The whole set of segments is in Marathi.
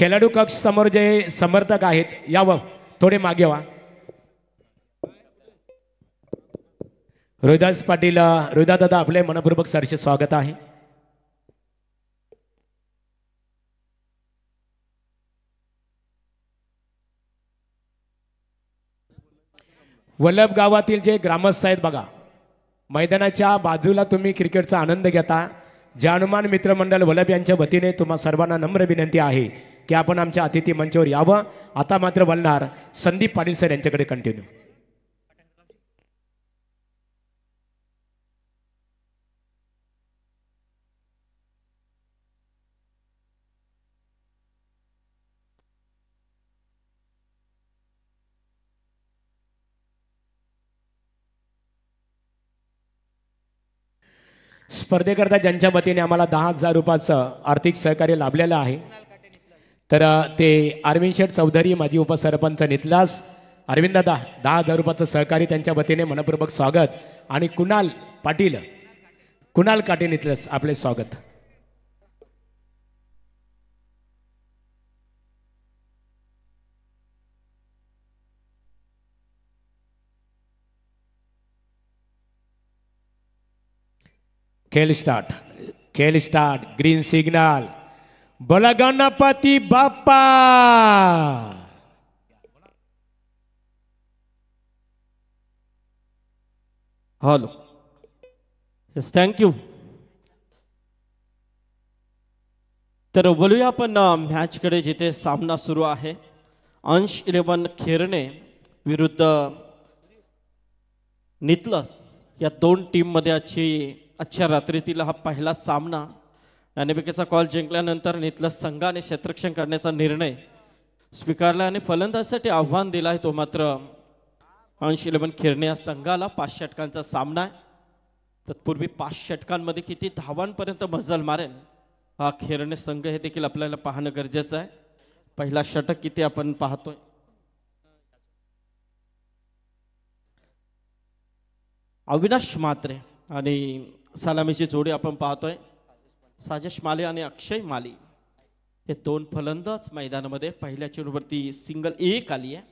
खेळाडू कक्ष समोर जे समर्थक आहेत यावं थोडे मागे वा रोहिदास पाटील दादा आपले मनपूर्वक सरचे स्वागत आहे वल्लभ गावातील जे ग्रामस्थ आहेत बघा मैदानाच्या बाजूला तुम्ही क्रिकेटचा आनंद घेता जानुमान मित्रमंडळ वल्लभ यांच्या वतीने तुम्हा सर्वांना नम्र विनंती आहे की आपण आमच्या अतिथी मंचावर यावं आता मात्र बोलणार संदीप पाटील सर यांच्याकडे कंटिन्यू स्पर्धेकरता ज्यांच्या वतीने आम्हाला दहा हजार रुपयाचं आर्थिक सहकार्य लाभलेलं आहे तर ते अरविंद शेठ चौधरी माजी उपसरपंच नितलास अरविंद दहा हजार रुपयाचं सहकारी त्यांच्या वतीने मनपूर्वक स्वागत आणि कुणाल पाटील कुणाल काटे नितलास आपले स्वागत खेल स्टार्ट खेल स्टार्ट ग्रीन सिग्नल बोला Ganpati Bappa hello yes thank you तर बोलूया आपण मॅचकडे जिथे सामना सुरू आहे अंश इलेवन खेरणे विरुद्ध नितलस या दोन टीममध्ये आजची आजच्या रात्रीतील हा पहिला सामना अनेबिकेचा कॉल जिंकल्यानंतर इथला संघाने क्षेत्रक्षण करण्याचा निर्णय स्वीकारला आणि फलंदाजसाठी आव्हान दिला आहे तो मात्र अंश इलेव्हन खेळणे या संघाला पाच षटकांचा सामना आहे तत्पूर्वी पाच षटकांमध्ये किती धावांपर्यंत मजल मारेल हा खेळणे संघ हे देखील आपल्याला पाहणं गरजेचं आहे पहिला षटक किती आपण पाहतोय अविनाश मात्रे आणि सलामीची जोडी आपण पाहतोय साजेश माले आणि अक्षय माले हे दोन फलंदाज मैदानामध्ये पहिल्या चेंडूवरती सिंगल एक आली आहे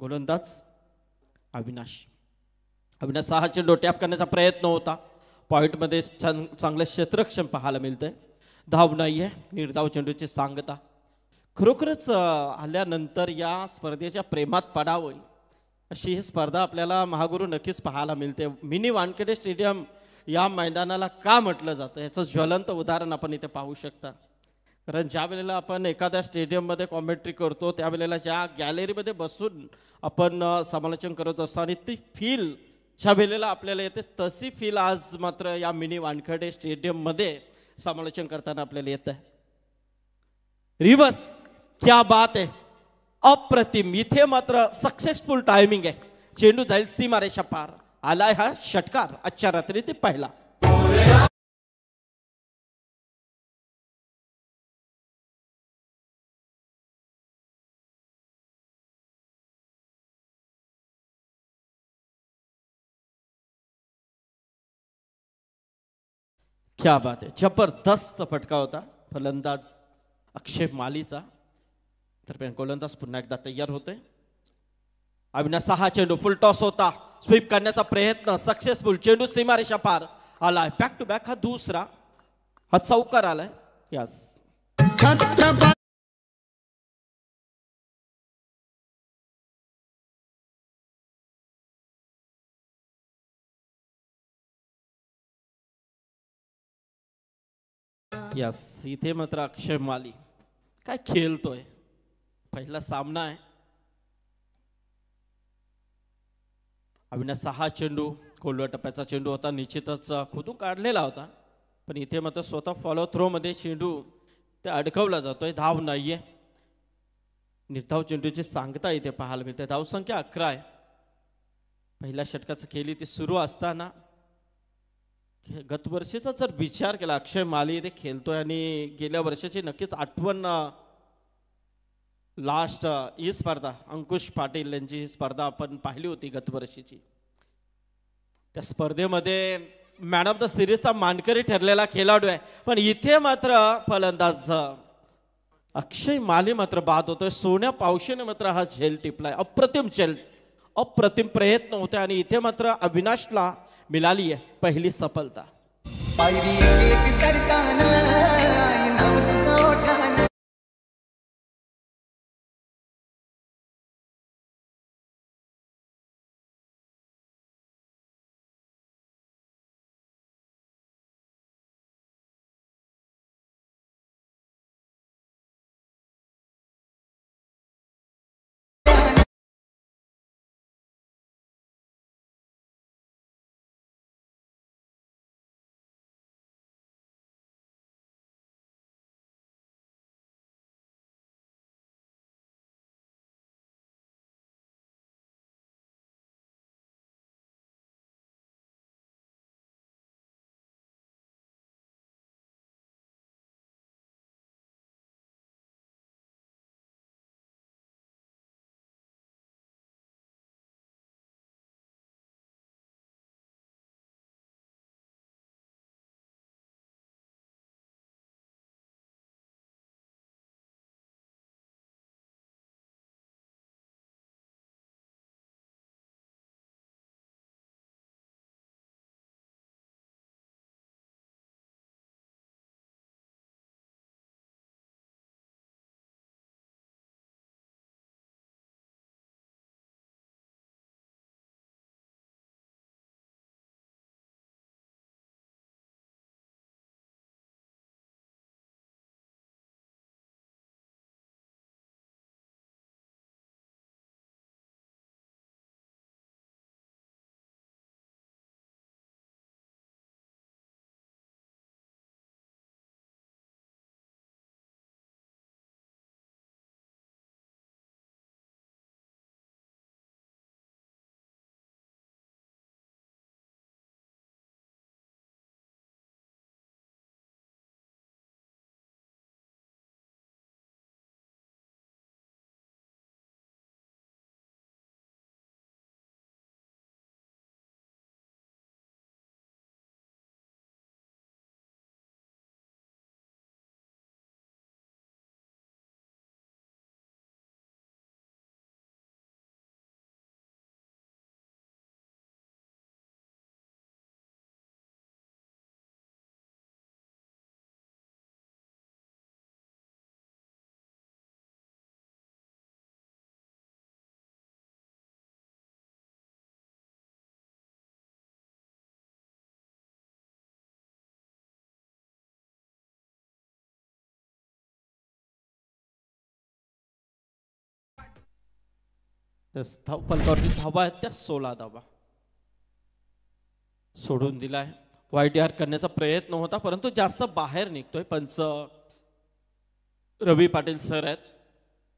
गोलंदाज अविनाश अविनाश सहा चेंडू टॅप करण्याचा प्रयत्न होता पॉईंटमध्ये छान चांगलं क्षेत्रक्षम पाहायला मिळतंय धाव नाही आहे निर्धाव चेंडूची सांगता खरोखरच आल्यानंतर या स्पर्धेच्या प्रेमात पडावं अशी ही स्पर्धा आपल्याला महागुरू नक्कीच पाहायला मिळते मिनी वानखेडे स्टेडियम या मैदानाला का म्हटलं जातं याचं ज्वलंत उदाहरण आपण इथे पाहू शकता कारण ज्या वेळेला आपण एखाद्या स्टेडियममध्ये कॉमेंट्री करतो त्यावेळेला ज्या गॅलरीमध्ये बसून आपण समालोचन करत असतो आणि ती फील ज्या वेळेला आपल्याला येते तशी फील आज मात्र या मिनी वानखडे स्टेडियममध्ये समालोचन करताना आपल्याला येत आहे रिवर्स क्या बात आहे अप्रतिम इथे मात्र सक्सेसफुल टायमिंग आहे चेंडू जाईल सीमारेषा पार आलाय हा षटकार आजच्या रात्री ते पहिला क्या बात आहे जबरदस्त फटका होता फलंदाज अक्षय मालीचा तर गोलंदाज पुन्हा एकदा तयार होते अविनाश सहा चेंडू फुल टॉस होता स्वीप करण्याचा प्रयत्न सक्सेसफुल चेंडू सीमारेषा पार आलाय बॅक टू बॅक हा दुसरा हा चौकार आलाय यस यस इथे मात्र अक्षय माली काय खेळतोय पहिला सामना आहे अभिनय सहा चेंडू कोल्हा टप्प्याचा चेंडू होता निश्चितच खोदून काढलेला होता पण इथे मात्र स्वतः फॉलो थ्रोमध्ये चेंडू ते अडकवला जातोय धाव नाही आहे निर्धाव चेंडूची सांगता इथे पाहायला मिळते धावसंख्या अकरा आहे पहिल्या षटकाचं खेळी ती सुरू असताना गतवर्षीचा जर विचार केला अक्षय माली इथे खेळतोय आणि गेल्या वर्षाची नक्कीच आठवण लास्ट uh, ही स्पर्धा अंकुश पाटील यांची ही स्पर्धा आपण पाहिली होती गतवर्षीची त्या स्पर्धेमध्ये मॅन ऑफ द सिरीजचा मानकरी ठरलेला खेळाडू आहे पण इथे मात्र फलंदाज अक्षय माली मात्र बाद होतोय सोन्या पावशेने मात्र हा झेल टिपलाय अप्रतिम झेल अप्रतिम प्रयत्न होतोय आणि इथे मात्र अविनाशला मिळाली आहे पहिली सफलता त्या फलकावरील धावा आहेत त्या सोळा धावा सोडून दिलाय वाईट आर करण्याचा प्रयत्न होता परंतु जास्त बाहेर निघतोय पंच रवी पाटील सर आहेत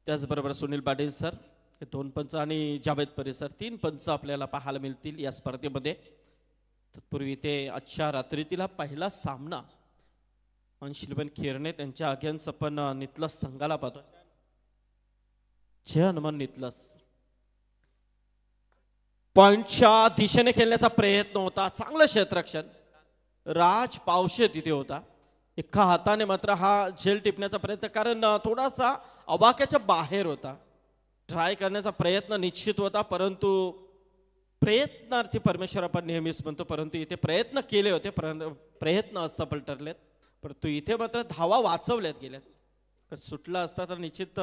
त्याचबरोबर सुनील पाटील सर हे दोन पंच आणि जावेद परिसर तीन पंच आपल्याला पाहायला मिळतील या स्पर्धेमध्ये तत्पूर्वी ते आजच्या तिला पहिला सामना अंशिलवन खेरणे त्यांच्या अगेन्स्ट आपण नितलस संघाला पाहतोय जय हनुमान नितलस पंचा दिशेने खेळण्याचा प्रयत्न होता चांगलं क्षेत्रक्षण राज पावशे तिथे होता एका हाताने मात्र हा झेल टिपण्याचा प्रयत्न कारण थोडासा अबाक्याच्या बाहेर होता ट्राय करण्याचा प्रयत्न निश्चित होता परंतु प्रयत्नार्थी परमेश्वर आपण नेहमीच म्हणतो परंतु इथे प्रयत्न केले होते प्रयत्न असफल ठरलेत परंतु इथे मात्र धावा वाचवल्यात गेल्यात सुटला असता तर निश्चित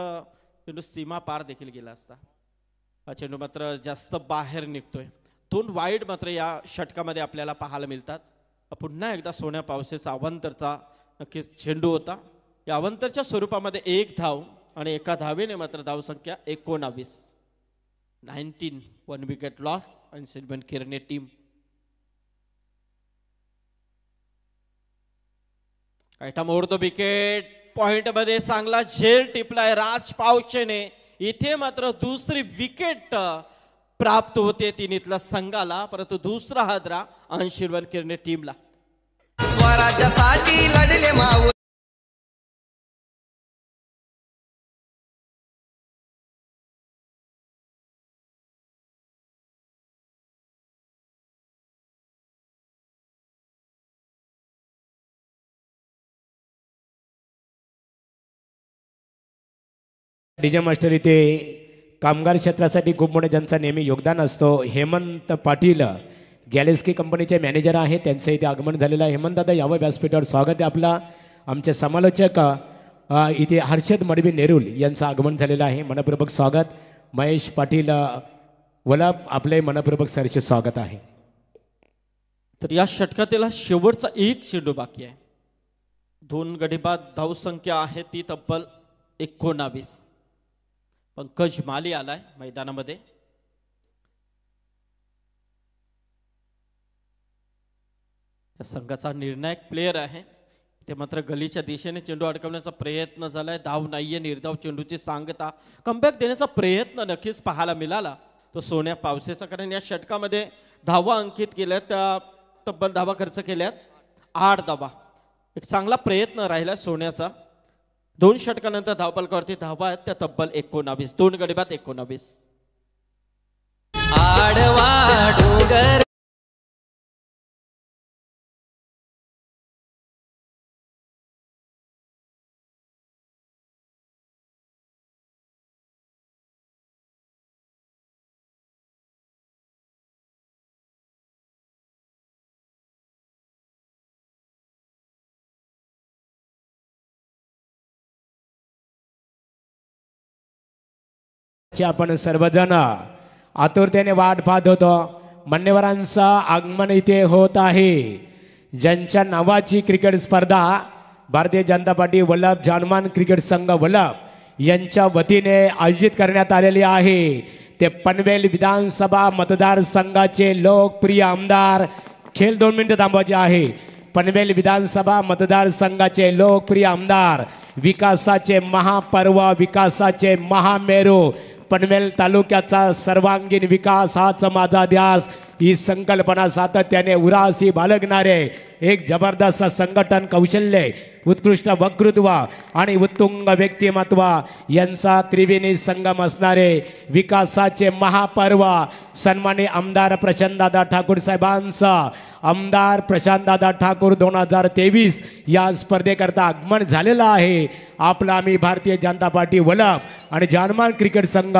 सीमा पार देखील गेला असता चेंडू मात्र जास्त बाहेर निघतोय दोन वाईट मात्र या षटकामध्ये आपल्याला पाहायला मिळतात पुन्हा एकदा सोन्या पावसेचा अवंतरचा नक्कीच चेंडू होता या अवंतरच्या स्वरूपामध्ये एक धाव आणि एका धावेने मात्र धावसंख्या एकोणावीस नाईन्टीन वन विकेट लॉस आणि सिल्वन किरणे टीम आयटम ओढतो विकेट पॉइंट मध्ये चांगला झेल टिपलाय राज पावचेने इथे मात्र दुसरी विकेट प्राप्त होते तीन इथला संघाला परंतु दुसरा हादरा अंशिर्वन किरणे टीमला स्वराज्यासाठी लढले माऊ डीजे मास्टर इथे कामगार क्षेत्रासाठी खूप मोठं ज्यांचा नेहमी योगदान असतो हेमंत पाटील गॅलेस्की कंपनीचे मॅनेजर आहे त्यांचं इथे आगमन झालेलं आहे हेमंत दादा यावं व्यासपीठावर स्वागत आहे आपला आमचे समालोचक इथे हर्षद मडवी नेरुल यांचं आगमन झालेलं आहे मनपूर्वक स्वागत महेश पाटील वलाप आपले मनपूर्वक सरचे स्वागत आहे तर या षटकातील शेवटचा एक चेंडू बाकी आहे दोन गडी बाद संख्या आहे ती तब्बल एकोणावीस पंकज माली आलाय मैदानामध्ये या संघाचा निर्णायक प्लेयर आहे ते मात्र गलीच्या दिशेने चेंडू अडकवण्याचा प्रयत्न झालाय धाव नाहीये निर्धाव चेंडूची सांगता कमबॅक देण्याचा प्रयत्न नक्कीच पाहायला मिळाला तो सोन्या पावसेचा कारण या षटकामध्ये धावा अंकित केल्यात तब्बल धावा खर्च केल्यात आठ धावा एक चांगला प्रयत्न राहिला सोन्याचा दोन षटकानंतर धावपालकावरती धावा आहेत त्या तब्बल एकोणावीस दोन गडीबात एकोणावीस आडवा डोंगर ची आपण सर्वजण आतुरतेने वाट पाहत होतो मान्यवरांचं आगमन इथे होत आहे ज्यांच्या नावाची क्रिकेट स्पर्धा भारतीय जनता पार्टी वल्लभ जानमान क्रिकेट संघ वल्लभ यांच्या वतीने आयोजित करण्यात आलेली आहे ते पनवेल विधानसभा मतदारसंघाचे लोकप्रिय आमदार खेळ दोन मिनिटं थांबवायचे आहे पनवेल विधानसभा मतदारसंघाचे लोकप्रिय आमदार विकासाचे महापर्व विकासाचे महामेरू पनवेल तालुक्याचा सर्वांगीण विकास हाच माझा ध्यास ही संकल्पना सातत्याने उरासी बालगणारे एक जबरदस्त संघटन कौशल्य उत्कृष्ट वक्तृत्व आणि उत्तुंग व्यक्तिमत्व यांचा त्रिवेणी संगम असणारे विकासाचे महापर्व सन्मानी आमदार प्रशांतदादा ठाकूर साहेबांचा आमदार प्रशांतदादा ठाकूर दोन हजार तेवीस या स्पर्धेकरता आगमन झालेलं आहे आपला आम्ही भारतीय जनता पार्टी वलभ आणि जानमान क्रिकेट संघ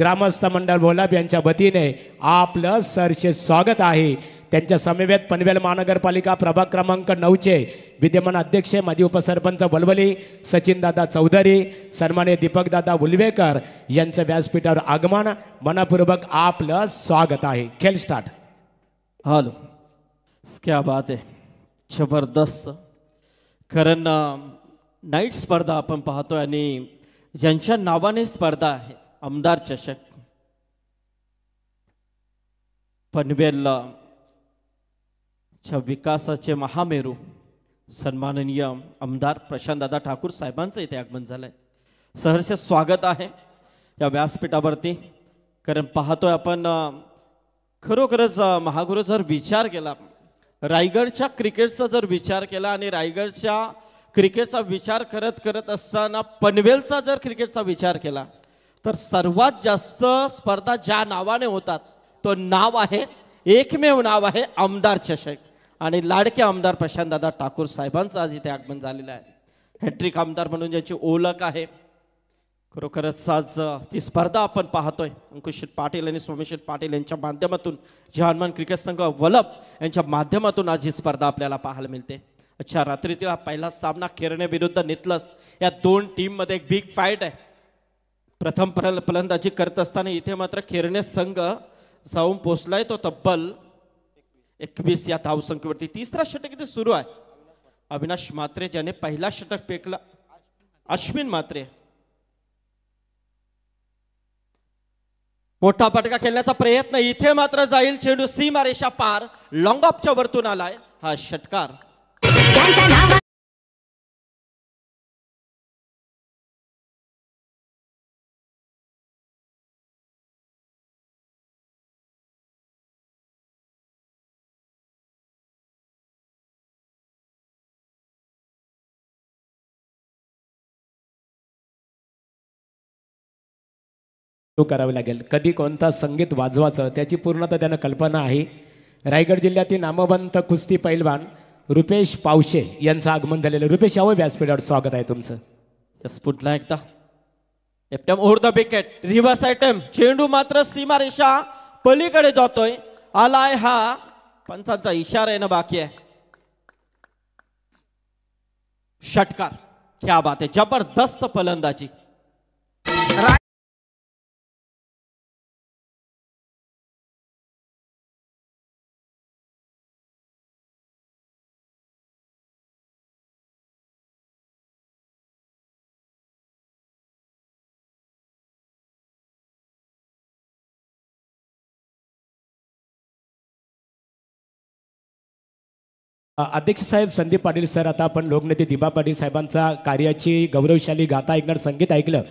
ग्रामस्थ मंडळ वलभ यांच्या वतीने आपलं सरसे स्वागत आहे त्यांच्या समवेत पनवेल महानगरपालिका प्रभाग क्रमांक नऊचे विद्यमान अध्यक्ष माजी उपसरपंच वलवली सचिनदादा चौधरी सन्मान्य दीपकदादा उलवेकर यांचं व्यासपीठावर आगमन मनापूर्वक आपलं स्वागत आहे खेळ स्टार्ट हॅलो क्या बात आहे जबरदस्त कारण नाईट स्पर्धा आपण पाहतोय आणि ज्यांच्या नावाने स्पर्धा आहे आमदार चषक पनवेलला च्या विकासाचे महामेरू सन्माननीय आमदार प्रशांतदादा ठाकूर साहेबांचं इथे आगमन झालं आहे सहर्ष स्वागत आहे या व्यासपीठावरती कारण पाहतोय आपण खरोखरच महागुरू जर विचार केला रायगडच्या क्रिकेटचा जर विचार केला आणि रायगडच्या क्रिकेटचा विचार करत करत असताना पनवेलचा जर क्रिकेटचा विचार केला तर सर्वात जास्त स्पर्धा ज्या नावाने होतात तो नाव आहे एकमेव नाव आहे आमदार चषक आणि लाडके आमदार प्रशांतदादा ठाकूर साहेबांचं आज इथे आगमन झालेलं आहे हॅट्रिक आमदार म्हणून ज्याची ओळख आहे खरोखरच आज ती स्पर्धा आपण पाहतोय अंकुश पाटील आणि सोमेश पाटील यांच्या माध्यमातून जे हनुमान क्रिकेट संघ वल्लभ यांच्या माध्यमातून आज ही स्पर्धा आपल्याला पाहायला मिळते अच्छा रात्रीतील हा पहिला सामना खेरणे विरुद्ध नितलस या दोन टीममध्ये एक बिग फाईट आहे प्रथम फलंदाजी करत असताना इथे मात्र खेरणे संघ जाऊन पोचलाय तो तब्बल एकवीस या धावसंख्येवरती तिसरा षटक इथे सुरू आहे अविनाश मात्रे ज्याने पहिला षटक फेकला अश्विन मात्रे मोठा फटका खेळण्याचा प्रयत्न इथे मात्र जाईल चेंडू सीमारेषा पार लॉंग ऑफच्या वरतून आलाय हा षटकार करावं लागेल कधी कोणता संगीत वाजवायचं त्याची पूर्णतः त्यानं कल्पना आहे रायगड जिल्ह्यातील नामवंत कुस्ती पैलवान रुपेश पावशे यांचं आगमन झालेलं रुपेश यावं व्यासपीठावर स्वागत आहे तुमचं पुन्हा एकदा एप्टम ओव्हर द विकेट रिव्हर्स आयटम चेंडू मात्र सीमा रेषा पलीकडे जातोय आलाय हा पंचांचा इशारा येणं बाकी आहे षटकार क्या बात आहे जबरदस्त फलंदाजी अध्यक्ष साहेब संदीप पाटील सर आता आपण लोकनेते दिबा पाटील साहेबांचा कार्याची गौरवशाली गाथा ऐकणार संगीत ऐकलं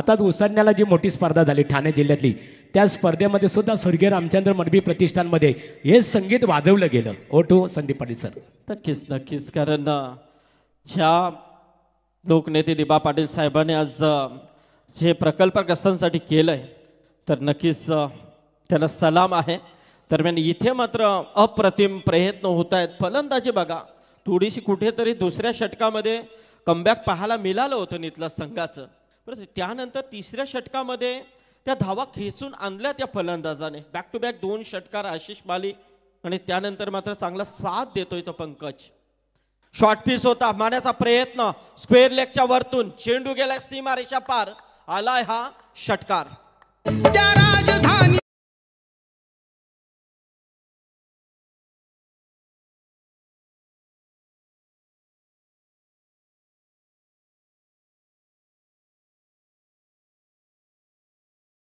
आताच उसडण्याला जी मोठी स्पर्धा झाली ठाणे जिल्ह्यातली त्या स्पर्धेमध्ये सुद्धा स्वर्गीय रामचंद्र मडबी प्रतिष्ठानमध्ये हे संगीत वाजवलं गेलं over to Sandeep Patil sir नक्कीच नक्कीच कारण ज्या लोकनेते दिबा पाटील साहेबांनी आज जे प्रकल्पग्रस्तांसाठी केलं आहे तर नक्कीच त्याला सलाम आहे दरम्यान इथे मात्र अप्रतिम प्रयत्न होत आहेत फलंदाजी बघा थोडीशी कुठेतरी दुसऱ्या षटकामध्ये कमबॅक पाहायला मिळालं होतं नितला संघाचं बरं त्यानंतर तिसऱ्या षटकामध्ये त्या धावा खेचून आणल्या त्या फलंदाजाने बॅक टू बॅक दोन षटकार आशिष माली आणि त्यानंतर मात्र चांगला साथ देतोय तो पंकज शॉर्ट पीस होता मारण्याचा प्रयत्न स्क्वेअर लेगच्या वरतून चेंडू गेलाय सीमारेषा पार आलाय हा षटकार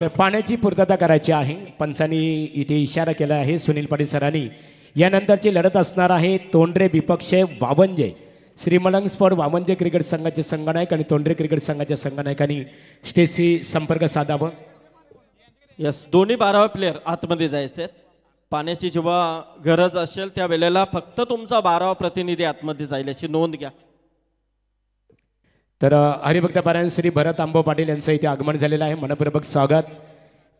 पाण्याची पूर्तता करायची आहे पंचांनी इथे इशारा केला आहे सुनील पाटील सरांनी यानंतरची लढत असणार आहे तोंड्रे विपक्ष वावंजे श्रीमलंग स्पोर्ट वामनजे क्रिकेट संघाचे संघनायक आणि तोंड्रे क्रिकेट संघाच्या संगनायकांनी स्टेसी संपर्क साधावं यस दोन्ही बारावा प्लेअर आतमध्ये जायचे आहेत पाण्याची जेव्हा गरज असेल त्या वेळेला फक्त तुमचा बारावा प्रतिनिधी आतमध्ये जाईल याची नोंद घ्या तर हरिभक्त पारायण श्री भरत आंबो पाटील यांचं इथे आगमन झालेलं आहे मनपूर्वक स्वागत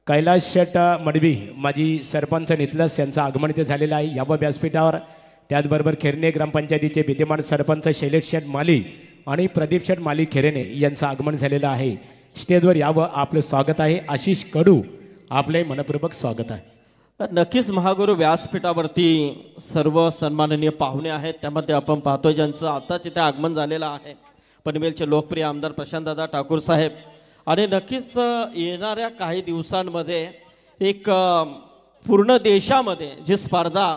कैलास शेट मडवी माजी सरपंच नितलस यांचं आगमन इथे झालेलं आहे यावं व्यासपीठावर त्याचबरोबर खेरणे ग्रामपंचायतीचे विद्यमान सरपंच शैलेश शेठ माली आणि प्रदीप शेट माली खेरेने यांचं आगमन झालेलं आहे स्टेजवर यावं आपलं स्वागत आहे आशिष कडू आपले मनपूर्वक स्वागत आहे नक्कीच महागुरु व्यासपीठावरती सर्व सन्माननीय पाहुणे आहेत त्यामध्ये आपण पाहतोय ज्यांचं आताच इथे आगमन झालेलं आहे पनवेलचे लोकप्रिय आमदार प्रशांतदादा ठाकूर साहेब आणि नक्कीच येणाऱ्या काही दिवसांमध्ये एक पूर्ण देशामध्ये जी स्पर्धा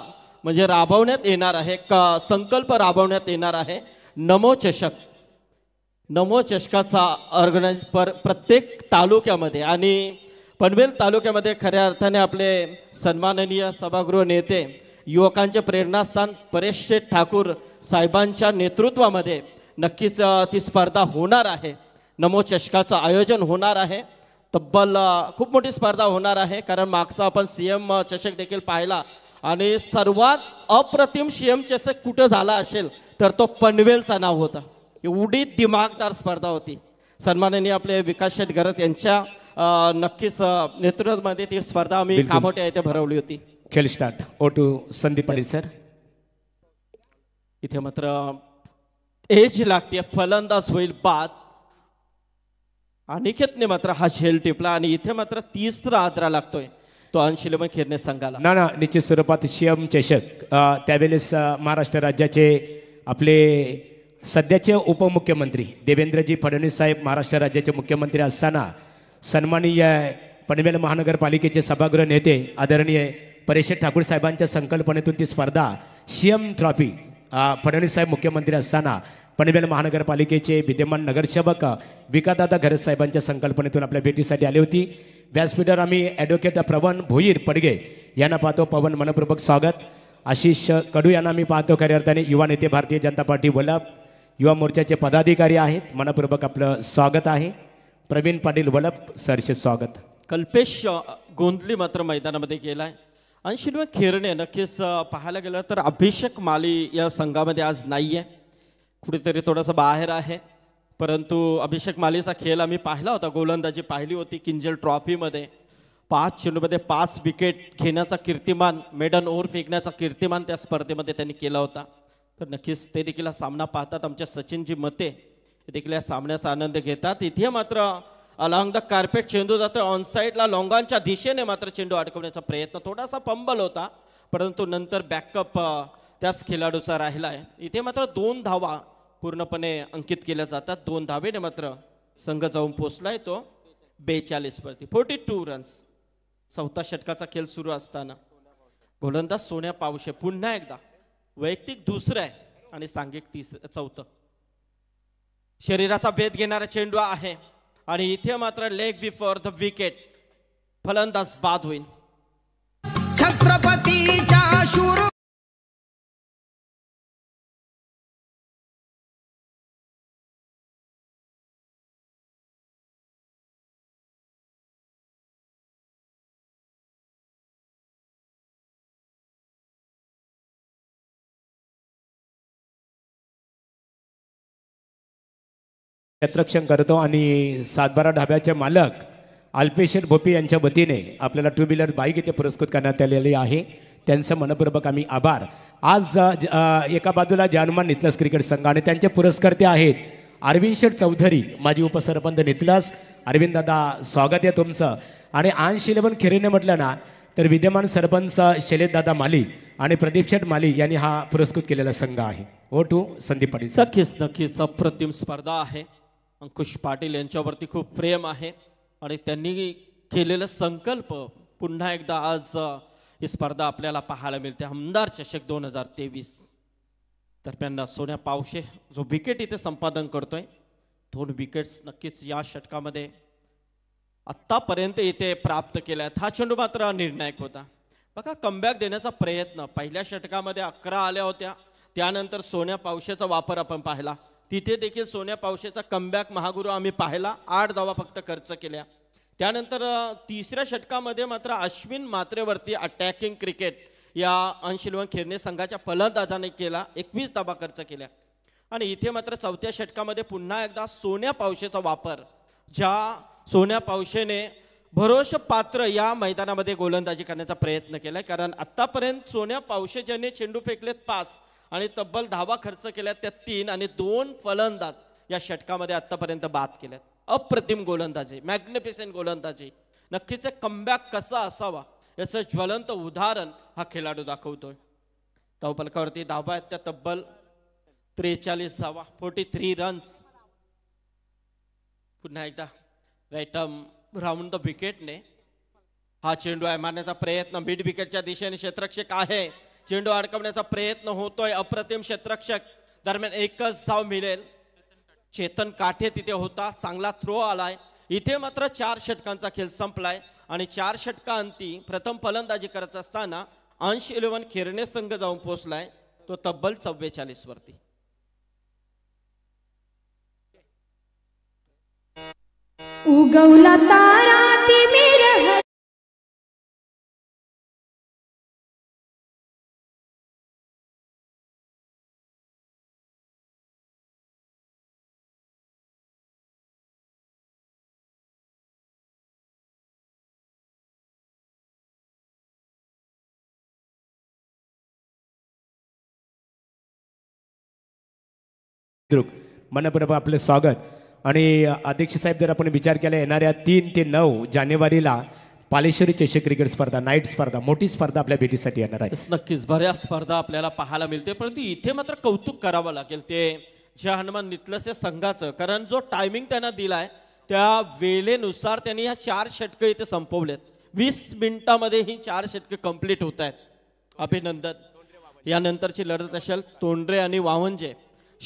म्हणजे राबवण्यात येणार आहे एक संकल्प राबवण्यात येणार आहे नमो चषक नमो चषकाचा ऑर्गनाइज पर प्रत्येक तालुक्यामध्ये आणि पनवेल तालुक्यामध्ये खऱ्या अर्थाने आपले सन्माननीय सभागृह नेते युवकांचे प्रेरणास्थान परेश शेठ ठाकूर साहेबांच्या नेतृत्वामध्ये नक्कीच ती स्पर्धा होणार आहे नमो चषकाचं आयोजन होणार आहे तब्बल खूप मोठी स्पर्धा होणार आहे कारण मागचा आपण सी एम चषक देखील पाहिला आणि सर्वात अप्रतिम सी एम चषक कुठं झाला असेल तर तो पनवेलचा नाव होता एवढी दिमागदार स्पर्धा होती सन्माननीय आपले विकास शेठ यांच्या नक्कीच नेतृत्वामध्ये ती स्पर्धा आम्ही कामोट्या येथे भरवली होती खेळ start over to Sandeep Patil sir इथे मात्र एज लागते फलंदाज होईल बाद अनिकेतने मात्र हा झेल टिपला आणि इथे मात्र तिसरा आदरा लागतोय तो अंशिलमन खेरने संघाला ना ना निश्चित स्वरूपात शियम चषक त्यावेळेस महाराष्ट्र राज्याचे आपले सध्याचे उपमुख्यमंत्री देवेंद्रजी फडणवीस साहेब महाराष्ट्र राज्याचे मुख्यमंत्री असताना सन्माननीय पनवेल महानगरपालिकेचे सभागृह नेते आदरणीय परेश ठाकूर साहेबांच्या संकल्पनेतून ती स्पर्धा शियम ट्रॉफी फडणवीस साहेब मुख्यमंत्री असताना पनवेल महानगरपालिकेचे विद्यमान नगरसेवक विकादादा घरस साहेबांच्या संकल्पनेतून आपल्या भेटीसाठी आली होती व्यासपीठावर आम्ही ॲडव्होकेट प्रवण भोईर पडगे यांना पाहतो पवन मनपूर्वक स्वागत आशिष कडू यांना मी पाहतो खऱ्या अर्थाने युवा नेते भारतीय जनता पार्टी वल्लभ युवा मोर्चाचे पदाधिकारी आहेत मनपूर्वक आपलं स्वागत आहे प्रवीण पाटील वलप सरचे स्वागत कल्पेश गोंदली मात्र मैदानामध्ये केला आहे आणि मग खेरणे नक्कीच पाहायला गेलं तर अभिषेक माली या संघामध्ये आज नाही आहे कुठेतरी थोडंसं बाहेर आहे परंतु अभिषेक मालीचा खेळ आम्ही पाहिला होता गोलंदाजी पाहिली होती किंजल ट्रॉफीमध्ये पाच चेंडूमध्ये पाच विकेट घेण्याचा कीर्तिमान मेडन ओव्हर फेकण्याचा कीर्तिमान त्या स्पर्धेमध्ये त्यांनी केला होता तर नक्कीच ते देखील सामना पाहतात आमच्या सचिनजी मते देखील या सामन्याचा आनंद घेतात इथे मात्र अलॉंग द कार्पेट चेंडू जातोय ऑन साईडला लॉंगॉनच्या दिशेने मात्र चेंडू अडकवण्याचा प्रयत्न थोडासा पंबल होता परंतु नंतर बॅकअप त्याच खेळाडूचा राहिला आहे इथे मात्र दोन धावा पूर्णपणे अंकित केल्या जातात दोन धावेने मात्र संघ जाऊन पोचलाय तो बेचाळीसवरती फोर्टी टू रन्स चौथा षटकाचा खेळ सुरू असताना गोलंदाज सोन्या पावशे पुन्हा एकदा वैयक्तिक दुसरं आहे आणि सांगिक तिसरं चौथं शरीराचा भेद घेणारा चेंडू आहे आणि इथे मात्र लेग बिफोर द विकेट फलंदाज बाद होईल छत्रपतीच्या क्षेत्ररक्षण करतो आणि सातबारा ढाब्याचे मालक अल्पेशर भोपी यांच्या वतीने आपल्याला टू व्हीलर बाईक इथे पुरस्कृत करण्यात आलेली आहे त्यांचं मनपूर्वक आम्ही आभार आज एका बाजूला जानमान नितलस क्रिकेट संघ आणि त्यांचे पुरस्कर्ते आहेत अरविंद शेठ चौधरी माजी उपसरपंच नितलस अरविंद दादा स्वागत आहे तुमचं आणि आंश इलेवन खेरेने म्हटलं ना तर विद्यमान सरपंच शैलेशदादा माली आणि प्रदीप शेठ माली यांनी हा पुरस्कृत केलेला संघ आहे ओ टू संदीप पाटील नक्कीच नक्कीच अप्रतिम स्पर्धा आहे अंकुश पाटील यांच्यावरती खूप प्रेम आहे आणि त्यांनी केलेला संकल्प पुन्हा एकदा आज ही स्पर्धा आपल्याला पाहायला मिळते आमदार चषक दोन हजार तेवीस दरम्यान सोन्या पावशे जो विकेट इथे संपादन करतोय दोन विकेट्स नक्कीच या षटकामध्ये आत्तापर्यंत इथे प्राप्त केल्या आहेत हा चेंडू मात्र निर्णायक होता बघा कमबॅक देण्याचा प्रयत्न पहिल्या षटकामध्ये अकरा आल्या होत्या त्यानंतर सोन्या पावशेचा वापर आपण पाहिला तिथे देखील सोन्या पावशेचा कमबॅक महागुरु आम्ही पाहिला आठ धावा फक्त खर्च केल्या त्यानंतर तिसऱ्या षटकामध्ये मात्र अश्विन मात्रेवरती अटॅकिंग क्रिकेट या अंशिलवन खिरणे संघाच्या फलंदाजाने केला एकवीस धावा खर्च केल्या आणि इथे मात्र चौथ्या षटकामध्ये पुन्हा एकदा सोन्या पावशेचा वापर ज्या सोन्या पावशेने भरोश पात्र या मैदानामध्ये गोलंदाजी करण्याचा प्रयत्न केला कारण आत्तापर्यंत सोन्या पावशे चेंडू फेकलेत पाच आणि तब्बल धावा खर्च केल्यात त्या तीन आणि दोन फलंदाज या षटकामध्ये आतापर्यंत बाद केल्यात अप्रतिम गोलंदाजी मॅग्निफिसेंट गोलंदाजी नक्कीच कमबॅक कसा असावा याचं ज्वलंत उदाहरण हा खेळाडू दाखवतोय धावपलकावरती धावा आहेत त्या तब्बल त्रेचाळीस धावा फोर्टी थ्री रन्स पुन्हा एकदा राईट राऊंड द विकेटने हा चेंडू आहे मारण्याचा प्रयत्न बीट विकेटच्या दिशेने क्षेत्रक्षक आहे चेंडू अडकवण्याचा प्रयत्न होतोय अप्रतिम क्षेत्रक्षक दरम्यान एकच धाव मिळेल चेतन काठे तिथे होता चांगला थ्रो आलाय इथे मात्र चार षटकांचा खेळ संपलाय आणि चार षटकांती प्रथम फलंदाजी करत असताना अंश इलेव्हन खेरणे संघ जाऊन पोहोचलाय तो तब्बल चव्वेचाळीस वरती उगवला तारा ती द्रुक मनपूर्वक आपलं स्वागत आणि अध्यक्ष साहेब जर आपण विचार केला येणाऱ्या तीन ते नऊ जानेवारीला पालेश्वरी चषक क्रिकेट स्पर्धा नाईट स्पर्धा मोठी स्पर्धा आपल्या भेटीसाठी येणार आहे नक्कीच बऱ्याच स्पर्धा आपल्याला पाहायला मिळते परंतु इथे मात्र कौतुक करावं लागेल ते ज्या हनुमान नितलस या संघाचं कारण जो टायमिंग त्यांना दिलाय त्या वेळेनुसार त्यांनी ह्या चार षटकं इथे संपवलेत वीस मिनिटामध्ये ही चार षटकं कंप्लीट होत आहेत अभिनंदन यानंतरची लढत असेल तोंडरे आणि वावंजे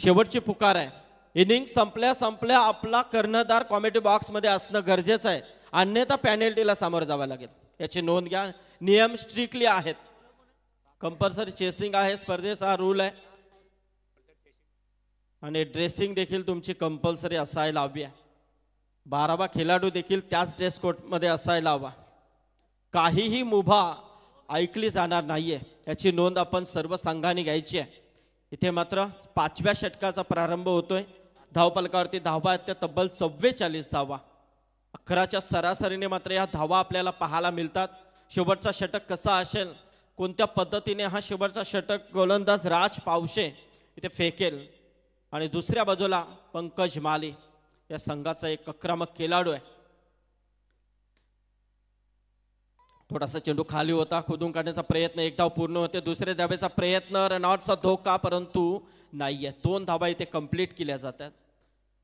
शेवटची पुकार आहे इनिंग संपल्या संपल्या आपला कर्णधार कॉमेडी बॉक्समध्ये असणं गरजेचं आहे अन्यथा पॅनल्टीला सामोरं जावं लागेल याची नोंद घ्या नियम स्ट्रिक्टली आहेत कंपल्सरी चेसिंग आहे स्पर्धेचा रूल आहे आणि ड्रेसिंग देखील तुमची कंपल्सरी असायला हवी आहे बारावा खेळाडू देखील त्याच ड्रेस मध्ये असायला हवा काहीही मुभा ऐकली जाणार नाहीये याची नोंद आपण सर्व संघाने घ्यायची आहे इथे मात्र पाचव्या षटकाचा प्रारंभ होतोय धावपालकावरती धावा आहेत त्या तब्बल चव्वेचाळीस धावा अकराच्या सरासरीने मात्र या धावा आपल्याला पाहायला मिळतात शेवटचा षटक कसा असेल कोणत्या पद्धतीने हा शेवटचा षटक गोलंदाज राज पावशे इथे फेकेल आणि दुसऱ्या बाजूला पंकज माली या संघाचा एक आक्रमक खेळाडू आहे थोडासा चेंडू खाली होता खोदून काढण्याचा प्रयत्न एक धाव पूर्ण होते दुसऱ्या धाब्याचा प्रयत्न रनआउटचा धोका परंतु नाही आहे दोन धाबा इथे कंप्लीट केल्या जातात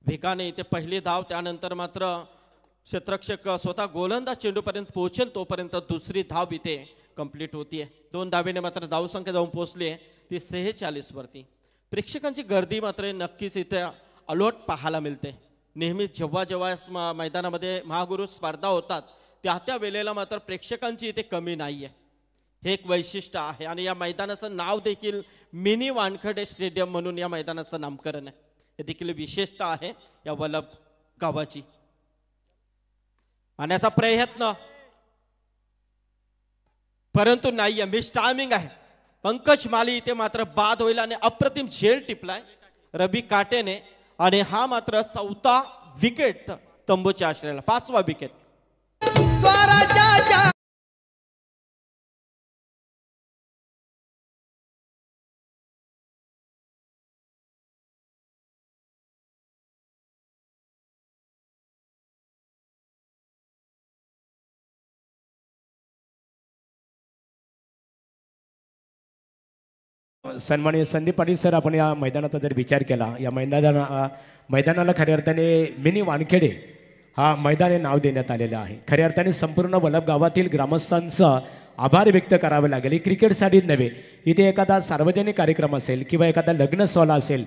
भिकाने इथे पहिली धाव त्यानंतर मात्र क्षेत्रक्षक स्वतः गोलंदाज चेंडूपर्यंत पोहोचेल तोपर्यंत दुसरी धाव इथे कंप्लीट आहे दोन धाबेने मात्र धावसंख्या जाऊन पोहोचली आहे ती सेहेचाळीसवरती प्रेक्षकांची गर्दी मात्र नक्कीच इथे अलोट पाहायला मिळते नेहमी जेव्हा जेव्हा मैदानामध्ये महागुरु स्पर्धा होतात त्या त्या वेळेला मात्र प्रेक्षकांची इथे कमी नाही आहे हे एक वैशिष्ट्य आहे आणि या मैदानाचं नाव देखील मिनी वानखडे स्टेडियम म्हणून या मैदानाचं नामकरण आहे हे देखील विशेषता आहे या वल्लभ गावाची आणि असा प्रयत्न परंतु नाही आहे मिस टायमिंग आहे पंकज माली इथे मात्र बाद होईल आणि अप्रतिम झेल टिपलाय रबी काटेने आणि हा मात्र चौथा विकेट तंबूच्या आश्रयाला पाचवा विकेट सन्माननीय संदीप पाटील सर आपण या मैदानाचा जर विचार केला या मैदाना मैदानाला खऱ्या अर्थाने मिनी वानखेडे हा मैदाने नाव देण्यात आलेलं आहे खऱ्या अर्थाने संपूर्ण वल्लभ गावातील ग्रामस्थांचा आभार व्यक्त करावे लागेल क्रिकेटसाठी नव्हे इथे एखादा सार्वजनिक कार्यक्रम असेल किंवा एखादा लग्न सोहळा असेल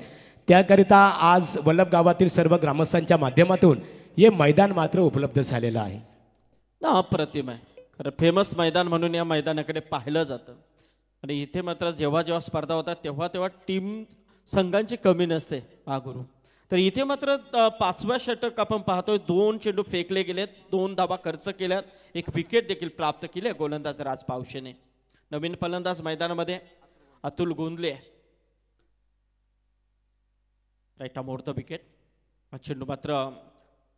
त्याकरिता आज वल्लभ गावातील सर्व ग्रामस्थांच्या माध्यमातून हे मैदान मात्र उपलब्ध झालेलं आहे ना अप्रतिम आहे खरं फेमस मैदान म्हणून या मैदानाकडे पाहिलं जातं आणि इथे मात्र जेव्हा जेव्हा स्पर्धा होतात तेव्हा तेव्हा टीम संघांची कमी नसते महागुरु तर इथे मात्र पाचव्या षटक आपण पाहतोय दोन चेंडू फेकले गेलेत दोन धाबा खर्च केल्यात एक विकेट देखील प्राप्त केले गोलंदाज राज पावशेने नवीन फलंदाज मैदानामध्ये अतुल गोंदले राईट मोडतो विकेट चेंडू मात्र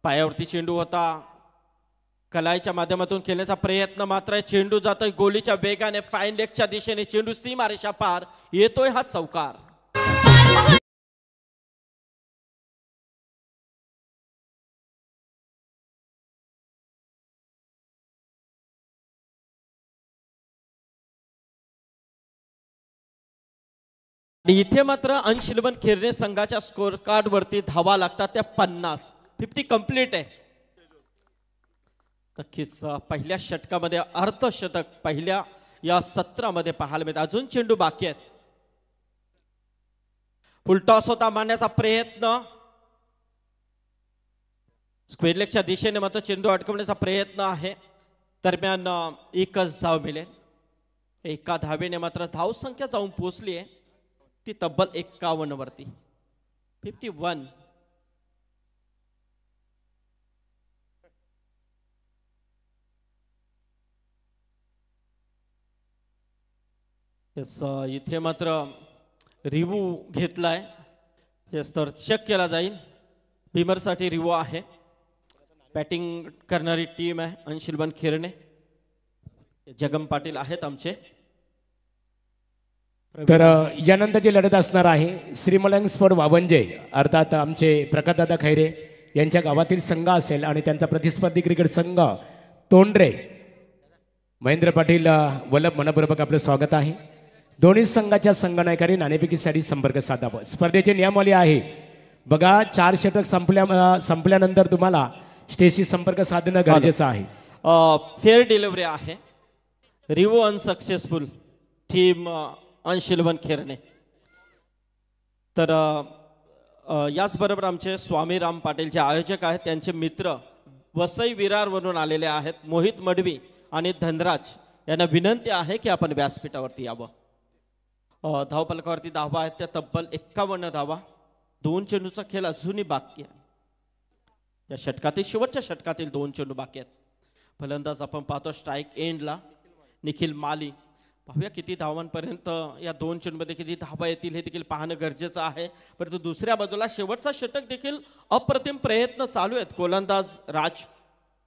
पायावरती चेंडू होता कलाईच्या माध्यमातून खेळण्याचा प्रयत्न मात्र चेंडू जातोय गोलीच्या वेगाने फाईन लेगच्या दिशेने चेंडू सी मारेशा पार येतोय हा चौकार इथे मात्र अंशिलवन खेरणे संघाच्या कार्ड वरती धावा लागतात त्या पन्नास फिफ्टी कम्प्लीट आहे नक्कीच पहिल्या षटकामध्ये अर्धशतक पहिल्या या सत्रामध्ये पाहायला मिळतं अजून चेंडू बाकी आहेत फुलटॉस होता मारण्याचा प्रयत्न स्क्वेअर दिशेने मात्र चेंडू अडकवण्याचा प्रयत्न आहे दरम्यान एकच धाव मिळेल एका धावेने मात्र धावसंख्या जाऊन पोहोचली आहे ती तब्बल एक्कावन्न वरती फिफ्टी वन इथे मात्र रिव्ह्यू घेतला आहे यस तर चेक केला जाईल बीमरसाठी रिव्ह्यू आहे बॅटिंग करणारी टीम आहे अंशिलबन खेरणे जगम पाटील आहेत आमचे तर यानंतरची लढत असणार आहे स्फोट वावंजे अर्थात आमचे प्रकाशदादा खैरे यांच्या गावातील संघ असेल आणि त्यांचा प्रतिस्पर्धी क्रिकेट संघ तोंडरे महेंद्र पाटील वल्लभ मनपूर्वक आपलं स्वागत आहे दोन्ही संघाच्या संगनायकांनी नाणेफेकीसाठी संपर्क साधावं स्पर्धेचे नियमावली आहे बघा चार षटक संपल्या संपल्यानंतर तुम्हाला स्टेजशी संपर्क साधणं गरजेचं आहे फेअर डिलिव्हरी आहे रिव्ह अनसक्सेसफुल टीम अंशिलवन खेरणे तर याचबरोबर आमचे स्वामीराम पाटील जे आयोजक आहेत त्यांचे मित्र वसई विरारवरून आलेले आहेत मोहित मडवी आणि धनराज यांना विनंती आहे की आपण व्यासपीठावरती यावं धावपालकावरती धावा आहेत त्या तब्बल एक्कावन्न धावा दोन चेंडूचा खेळ अजूनही बाकी आहे या षटकातील शेवटच्या षटकातील दोन चेंडू बाकी आहेत फलंदाज आपण पाहतो स्ट्राईक एंडला निखिल माली पाहूया किती धावांपर्यंत या दोन चेंडूमध्ये किती धावा येतील हे देखील पाहणं गरजेचं आहे परंतु दुसऱ्या बाजूला शेवटचा षटक देखील अप्रतिम प्रयत्न चालू आहेत गोलंदाज राज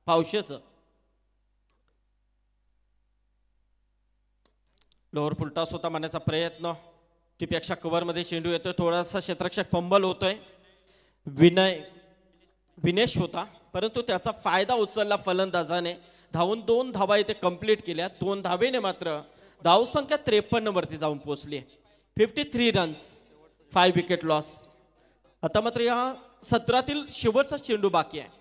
पावशेचं लोअर फुलटॉस होता मारण्याचा प्रयत्न टीपेक्षा कव्हरमध्ये चेंडू येतोय थोडासा क्षेत्रक्षक फंबल होतोय विनय विनेश होता परंतु त्याचा फायदा उचलला फलंदाजाने धावून दोन धावा इथे कंप्लीट केल्या दोन धावेने मात्र धावसंख्या त्रेपन्नवरती जाऊन पोहोचली fifty three runs five wicket loss आता मात्र या सत्रातील शेवटचा चेंडू बाकी आहे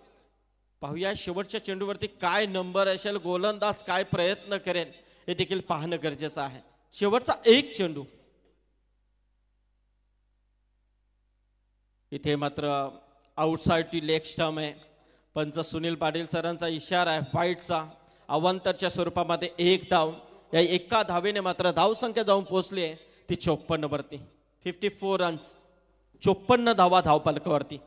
पाहूया शेवटच्या चेंडूवरती काय नंबर असेल गोलंदाज काय प्रयत्न करेल हे देखील पाहणं गरजेचं आहे शेवटचा एक चेंडू इथे मात्र आउटसाईड टी लेग स्टम आहे पंच सुनील पाटील सरांचा इशारा आहे व्हाईटचा अवांतरच्या स्वरूपामध्ये एक धाव या एका धावेने मात्र धावसंख्या जाऊन पोहोचली आहे ती वरती फिफ्टी फोर रन्स चोपन्न धावा धावपालकावरती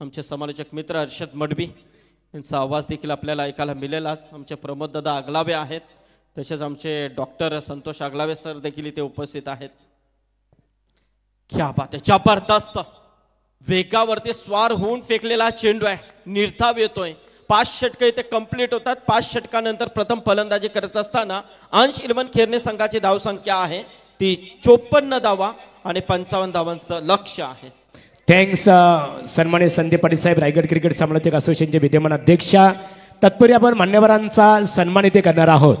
आमचे समालोचक मित्र हर्षद मडबी यांचा आवाज देखील आपल्याला ऐकायला मिळेलच आमचे प्रमोद दादा अगलावे आहेत तसेच आमचे डॉक्टर संतोष आगलावे सर देखील इथे उपस्थित आहेत क्या बात आहे जबरदस्त वेगावरती स्वार होऊन फेकलेला चेंडू आहे निर्थाव येतोय पाच षटक इथे कंप्लीट होतात पाच षटकानंतर प्रथम फलंदाजी करत असताना अंश इलमन खेरणे संघाची धावसंख्या आहे ती चोपन्न धावा आणि पंचावन्न धावांचं लक्ष आहे थँक्स uh, सन्मान्य संदीप पाटील साहेब रायगड क्रिकेट साम्राज्य असोसिएशनचे विद्यमान अध्यक्ष तत्पूर्वी आपण मान्यवरांचा सन्मान इथे करणार आहोत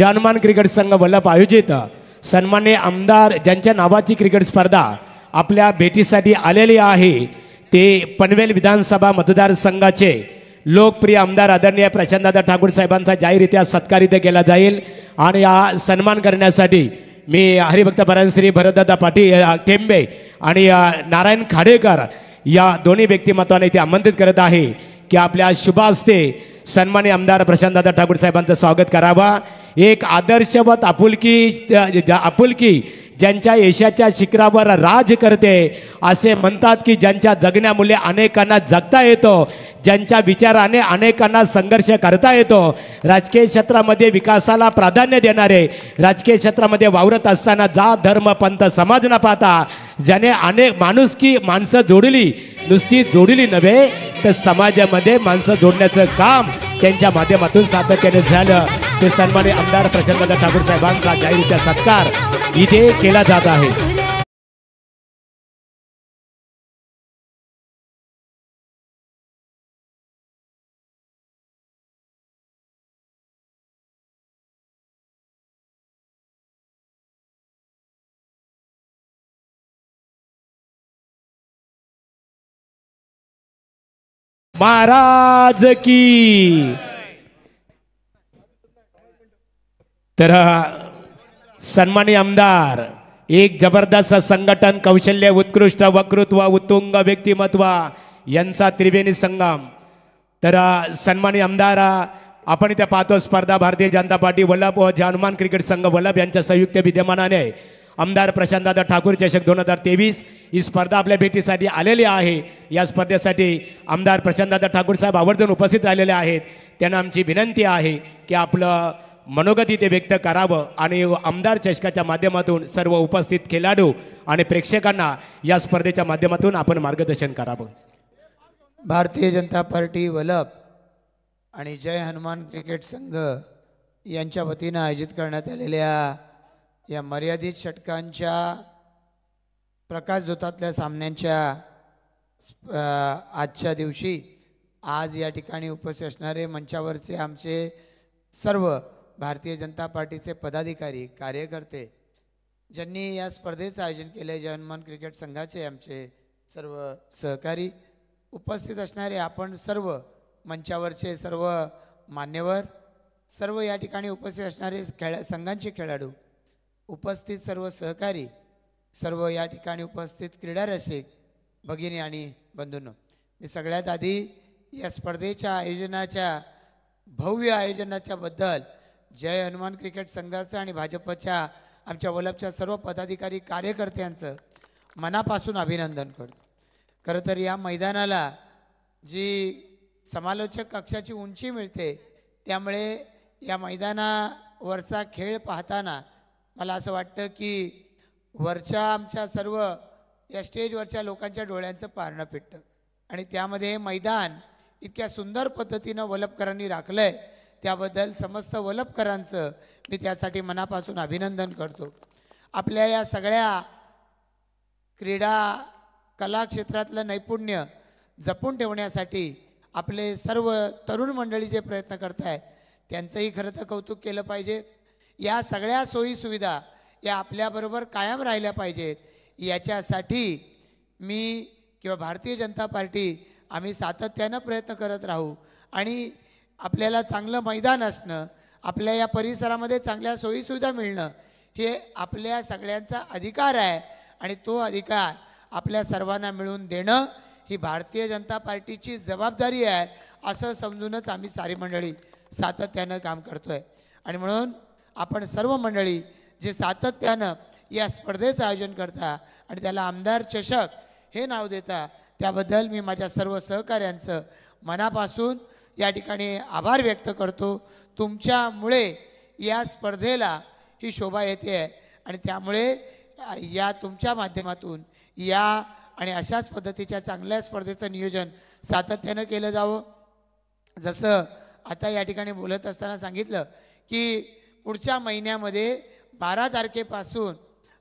जनमान क्रिकेट संघ वल्लभ आयोजित सन्मान्य आमदार ज्यांच्या नावाची क्रिकेट स्पर्धा आपल्या भेटीसाठी आलेली आहे ते पनवेल विधानसभा मतदारसंघाचे लोकप्रिय आमदार आदरणीय प्रशांतदादा ठाकूर साहेबांचा जाहीररित्या सत्कार इथे केला जाईल आणि हा सन्मान करण्यासाठी मी हरिभक्त श्री भरतदादा पाटील टेंबे आणि नारायण खाडेकर या दोन्ही व्यक्तिमत्वाने इथे आमंत्रित करत आहे की आपल्या शुभ सन्मान्य आमदार प्रशांतदादा ठाकूर साहेबांचं स्वागत करावा एक आदर्शवत आपुलकी आपुलकी ज्यांच्या यशाच्या शिखरावर राज करते असे म्हणतात की ज्यांच्या जगण्यामुळे अनेकांना जगता येतो ज्यांच्या विचाराने अनेकांना संघर्ष करता येतो राजकीय क्षेत्रामध्ये विकासाला प्राधान्य देणारे राजकीय क्षेत्रामध्ये वावरत असताना जात धर्म पंथ समाज न पाहता ज्याने अनेक माणूस की माणसं जोडली नुसती जोडली नव्हे तर समाजामध्ये माणसं जोडण्याचं काम त्यांच्या माध्यमातून सातत्याने झालं ते सन्मान्य आमदार प्रचंडदा ठाकूर साहेबांचा जाहीररित्या सत्कार इथे केला जात आहे महाराज की तर सन्मानी आमदार एक जबरदस्त संघटन कौशल्य उत्कृष्ट वक्तृत्व उत्तुंग व्यक्तिमत्व यांचा त्रिवेणी संगम तर सन्मानी आमदार आपण इथे पाहतो स्पर्धा भारतीय जनता पार्टी वल्लभ व हनुमान क्रिकेट संघ वल्लभ यांच्या संयुक्त विद्यमानाने आमदार प्रशांतदादा ठाकूर चषक दोन हजार तेवीस ही स्पर्धा आपल्या भेटीसाठी आलेली आहे या स्पर्धेसाठी आमदार प्रशांतदादा ठाकूर साहेब आवर्जून उपस्थित राहिलेले आहेत त्यांना आमची विनंती आहे की आपलं मनोगती ते व्यक्त करावं आणि आमदार चषकाच्या माध्यमातून सर्व उपस्थित खेळाडू आणि प्रेक्षकांना या स्पर्धेच्या माध्यमातून आपण मार्गदर्शन करावं भारतीय जनता पार्टी वलप आणि जय हनुमान क्रिकेट संघ यांच्या वतीनं आयोजित करण्यात आलेल्या या मर्यादित षटकांच्या ज्योतातल्या सामन्यांच्या आजच्या दिवशी आज या ठिकाणी उपस्थित असणारे मंचावरचे आमचे सर्व भारतीय जनता पार्टीचे पदाधिकारी कार्यकर्ते ज्यांनी या स्पर्धेचं आयोजन केलं आहे जनमन क्रिकेट संघाचे आमचे सर्व सहकारी उपस्थित असणारे आपण सर्व मंचावरचे सर्व मान्यवर सर्व या ठिकाणी उपस्थित असणारे खेळा संघांचे खेळाडू उपस्थित सर्व सहकारी सर्व या ठिकाणी उपस्थित क्रीडा रसिक भगिनी आणि बंधूंनो मी सगळ्यात आधी या स्पर्धेच्या आयोजनाच्या भव्य आयोजनाच्या बद्दल जय हनुमान क्रिकेट संघाचं आणि भाजपच्या आमच्या वलभच्या सर्व पदाधिकारी कार्यकर्त्यांचं मनापासून अभिनंदन करतो खरं तर या मैदानाला जी समालोचक कक्षाची उंची मिळते त्यामुळे या मैदानावरचा खेळ पाहताना मला असं वाटतं की वरच्या आमच्या सर्व या स्टेजवरच्या लोकांच्या डोळ्यांचं पारणं पेटतं आणि त्यामध्ये हे मैदान इतक्या सुंदर पद्धतीनं वलपकरांनी राखलं आहे त्याबद्दल समस्त वलपकरांचं मी त्यासाठी मनापासून अभिनंदन करतो आपल्या या सगळ्या क्रीडा कला क्षेत्रातलं नैपुण्य जपून ठेवण्यासाठी आपले सर्व तरुण मंडळी जे प्रयत्न करत आहेत त्यांचंही खरं तर कौतुक केलं पाहिजे या सगळ्या सोयीसुविधा या आपल्याबरोबर कायम राहिल्या पाहिजेत याच्यासाठी मी किंवा भारतीय जनता पार्टी आम्ही सातत्यानं प्रयत्न करत राहू आणि आपल्याला चांगलं मैदान असणं आपल्या या परिसरामध्ये चांगल्या सोयीसुविधा मिळणं हे आपल्या सगळ्यांचा अधिकार आहे आणि तो अधिकार आपल्या सर्वांना मिळून देणं ही भारतीय जनता पार्टीची जबाबदारी आहे असं समजूनच आम्ही सारी मंडळी सातत्यानं काम करतो आहे आणि म्हणून आपण सर्व मंडळी जे सातत्यानं या स्पर्धेचं आयोजन करता आणि त्याला आमदार चषक हे नाव देता त्याबद्दल मी माझ्या सर्व सहकाऱ्यांचं मनापासून या ठिकाणी आभार व्यक्त करतो तुमच्यामुळे या स्पर्धेला ही शोभा येते आहे आणि त्यामुळे या तुमच्या माध्यमातून या आणि अशाच पद्धतीच्या चांगल्या स्पर्धेचं नियोजन सातत्यानं केलं जावं जसं आता या ठिकाणी बोलत असताना सांगितलं की पुढच्या महिन्यामध्ये बारा तारखेपासून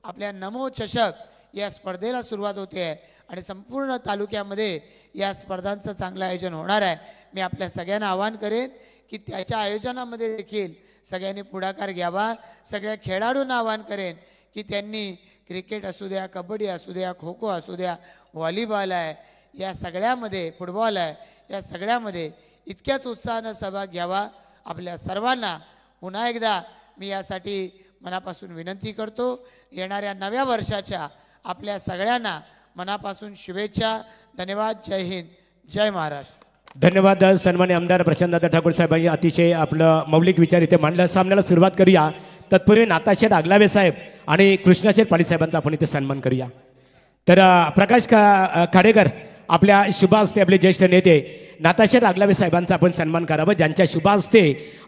आपल्या नमो चषक या स्पर्धेला सुरुवात होते आहे आणि संपूर्ण तालुक्यामध्ये या स्पर्धांचं चांगलं आयोजन होणार आहे मी आपल्या सगळ्यांना आवाहन करेन की त्याच्या आयोजनामध्ये देखील सगळ्यांनी पुढाकार घ्यावा सगळ्या खेळाडूंना आवाहन करेन की त्यांनी क्रिकेट असू द्या कबड्डी असू द्या खो खो असू द्या व्हॉलीबॉल आहे या सगळ्यामध्ये फुटबॉल आहे या सगळ्यामध्ये इतक्याच उत्साहानं सहभाग घ्यावा आपल्या सर्वांना पुन्हा एकदा मी यासाठी मनापासून विनंती करतो येणाऱ्या नव्या वर्षाच्या आपल्या सगळ्यांना मनापासून शुभेच्छा धन्यवाद जय हिंद जय महाराष्ट्र धन्यवाद सन्मान्य आमदार प्रशांतदादा ठाकूर साहेबांनी अतिशय आपलं मौलिक विचार इथे मांडला सामन्याला सुरुवात करूया तत्पूर्वी नाताशे आगलावे साहेब आणि कृष्णाशेर पाली साहेबांचा आपण इथे सन्मान करूया तर प्रकाश का खाडेकर आपल्या शुभहस्ते आपले ज्येष्ठ नेते नाताशा रागलावे साहेबांचा आपण सन्मान करावा ज्यांच्या हस्ते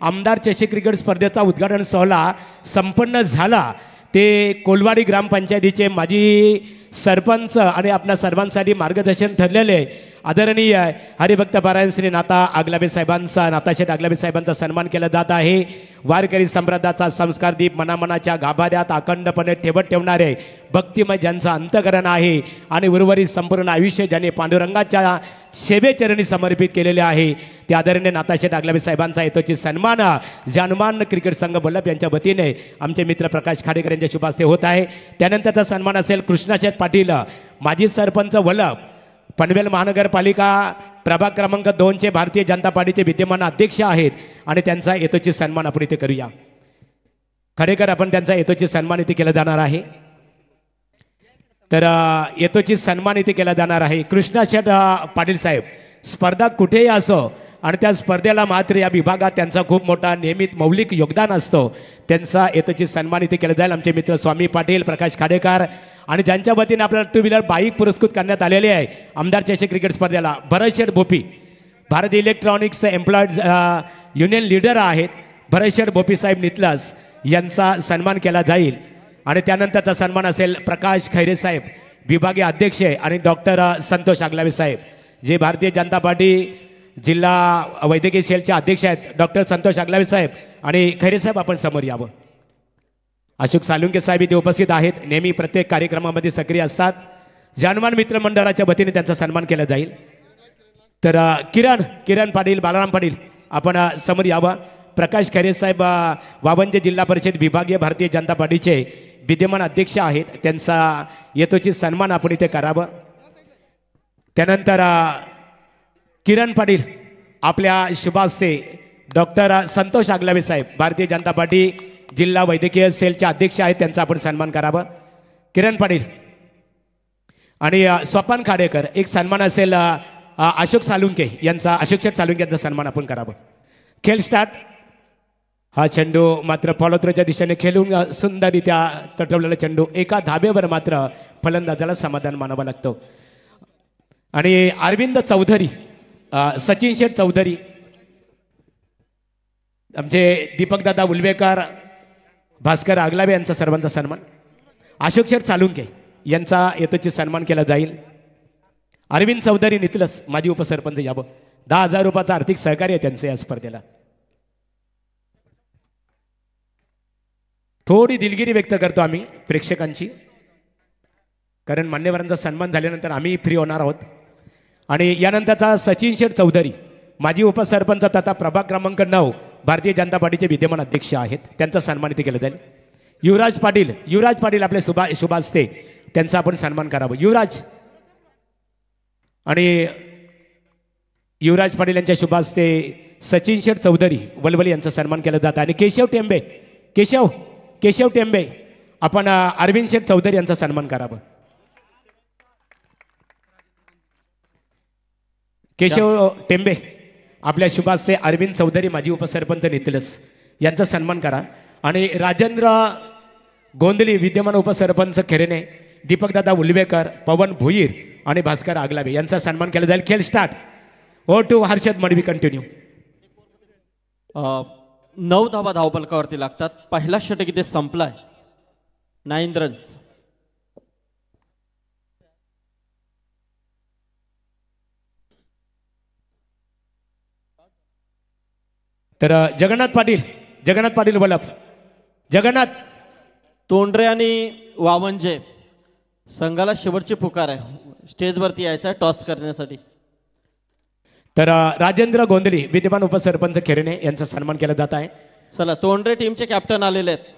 आमदार चषक क्रिकेट स्पर्धेचा उद्घाटन सोहळा संपन्न झाला ते कोलवाडी ग्रामपंचायतीचे माजी सरपंच आणि आपल्या सर्वांसाठी मार्गदर्शन ठरलेले आदरणीय हरिभक्त पारायण श्री नाता आगलाबे साहेबांचा नाताशेठ आगलाबे साहेबांचा सन्मान केला जात आहे वारकरी संप्रदायाचा संस्कार दीप मनामनाच्या गाभाऱ्यात अखंडपणे ठेवत ठेवणारे भक्तिमय ज्यांचं अंतकरण आहे आणि उर्वरित संपूर्ण आयुष्य ज्याने पांडुरंगाच्या सेवेचरणी समर्पित केलेले आहे ते आदरणीय नाताशेठ आगलाबे साहेबांचा येतोची सन्मान जनमान क्रिकेट संघ बल्लभ यांच्या वतीने आमचे मित्र प्रकाश खाडेकर यांच्या शुभास्ते होत आहे त्यानंतरचा सन्मान असेल कृष्णाशेठ पाटील माजी सरपंच वल्लभ पनवेल महानगरपालिका प्रभाग क्रमांक दोनचे भारतीय जनता पार्टीचे विद्यमान अध्यक्ष आहेत आणि त्यांचा येतोचित सन्मान आपण इथे करूया खरेखर आपण त्यांचा येतोचित सन्मान इथे केला जाणार आहे तर येतोचित सन्मान इथे केला जाणार आहे कृष्णा पाटील साहेब स्पर्धा कुठेही असो आणि त्या स्पर्धेला मात्र या विभागात त्यांचा खूप मोठा नियमित मौलिक योगदान असतो त्यांचा येतची सन्मान इथे केला जाईल आमचे मित्र स्वामी पाटील प्रकाश खाडेकर आणि ज्यांच्या वतीने आपल्याला टू व्हीलर बाईक पुरस्कृत करण्यात आलेले आहे आमदार चषक क्रिकेट स्पर्धेला भरतशेठ भोपी भारतीय इलेक्ट्रॉनिक्स एम्प्लॉईज युनियन लीडर आहेत भोपी साहेब नितलास यांचा सन्मान केला जाईल आणि त्यानंतरचा सन्मान असेल प्रकाश खैरे साहेब विभागीय अध्यक्ष आणि डॉक्टर संतोष आगलावे साहेब जे भारतीय जनता पार्टी जिल्हा वैद्यकीय सेलचे अध्यक्ष आहेत डॉक्टर संतोष अगलावे साहेब आणि खैरे साहेब आपण समोर यावं अशोक सालुंके साहेब इथे उपस्थित आहेत नेहमी प्रत्येक कार्यक्रमामध्ये सक्रिय असतात जानमान मित्र मंडळाच्या वतीने त्यांचा सन्मान केला जाईल तर किरण किरण पाटील बालाराम पाटील आपण समोर यावं प्रकाश खैरे साहेब वावंजे जिल्हा परिषद विभागीय भारतीय जनता पार्टीचे विद्यमान अध्यक्ष आहेत त्यांचा येतोची सन्मान आपण इथे करावं त्यानंतर किरण पाटील आपल्या शुभास्ते डॉक्टर संतोष आगलावे साहेब भारतीय जनता पार्टी जिल्हा वैद्यकीय सेलचे अध्यक्ष आहेत त्यांचा आपण सन्मान करावा किरण पाटील आणि स्वपन खाडेकर एक सन्मान असेल अशोक सालुंके यांचा अशोक सालुंके यांचा सन्मान आपण करावा खेळ स्टार्ट हा चेंडू मात्र फॉलोत्रोच्या दिशेने खेळून सुंदररित्या तटवलेला चेंडू एका धाबेवर मात्र फलंदाजाला समाधान मानावं लागतो आणि अरविंद चौधरी सचिन शेठ चौधरी आमचे दीपकदादा उलवेकर भास्कर आगलावे यांचा सर्वांचा सन्मान अशोक शेठ सालुंके यांचा येतोची सन्मान केला जाईल अरविंद चौधरी नितुलस माजी उपसरपंच याब दहा हजार रुपयाचं आर्थिक सहकार्य त्यांचं या स्पर्धेला थोडी दिलगिरी व्यक्त करतो आम्ही प्रेक्षकांची कारण मान्यवरांचा सन्मान झाल्यानंतर आम्ही फ्री होणार आहोत आणि यानंतरचा सचिन शेठ चौधरी माजी उपसरपंच तथा प्रभाग क्रमांक नऊ भारतीय जनता पार्टीचे विद्यमान अध्यक्ष आहेत त्यांचा सन्मान इथे केलं जाईल युवराज पाटील युवराज पाटील आपले सुभा शुभासते त्यांचा आपण सन्मान करावा युवराज आणि युवराज पाटील यांच्या शुभासते सचिन शेठ चौधरी वलवली यांचा सन्मान केला जातो आणि केशव टेंबे केशव केशव टेंबे आपण अरविंद शेठ चौधरी यांचा सन्मान करावा केशव टेंबे आपल्या शुभासचे अरविंद चौधरी माजी उपसरपंच नितलस यांचा सन्मान करा आणि राजेंद्र गोंदली विद्यमान उपसरपंच खेरेने दीपकदादा उलवेकर पवन भुईर आणि भास्कर आगलाबे यांचा सन्मान केला जाईल खेळ start over to Harshad Madvi continue नऊ धावा धावपलकावरती लागतात पहिला षटक इथे संपलाय नाईन रन्स तर जगन्नाथ पाटील जगन्नाथ पाटील बलप जगन्नाथ तोंडरे आणि वावंजे संघाला शेवटची पुकार आहे स्टेजवरती यायचा आहे टॉस करण्यासाठी तर राजेंद्र गोंदली विद्यमान उपसरपंच खेरणे यांचा सन्मान केला जात आहे चला तोंडरे टीमचे कॅप्टन आलेले आहेत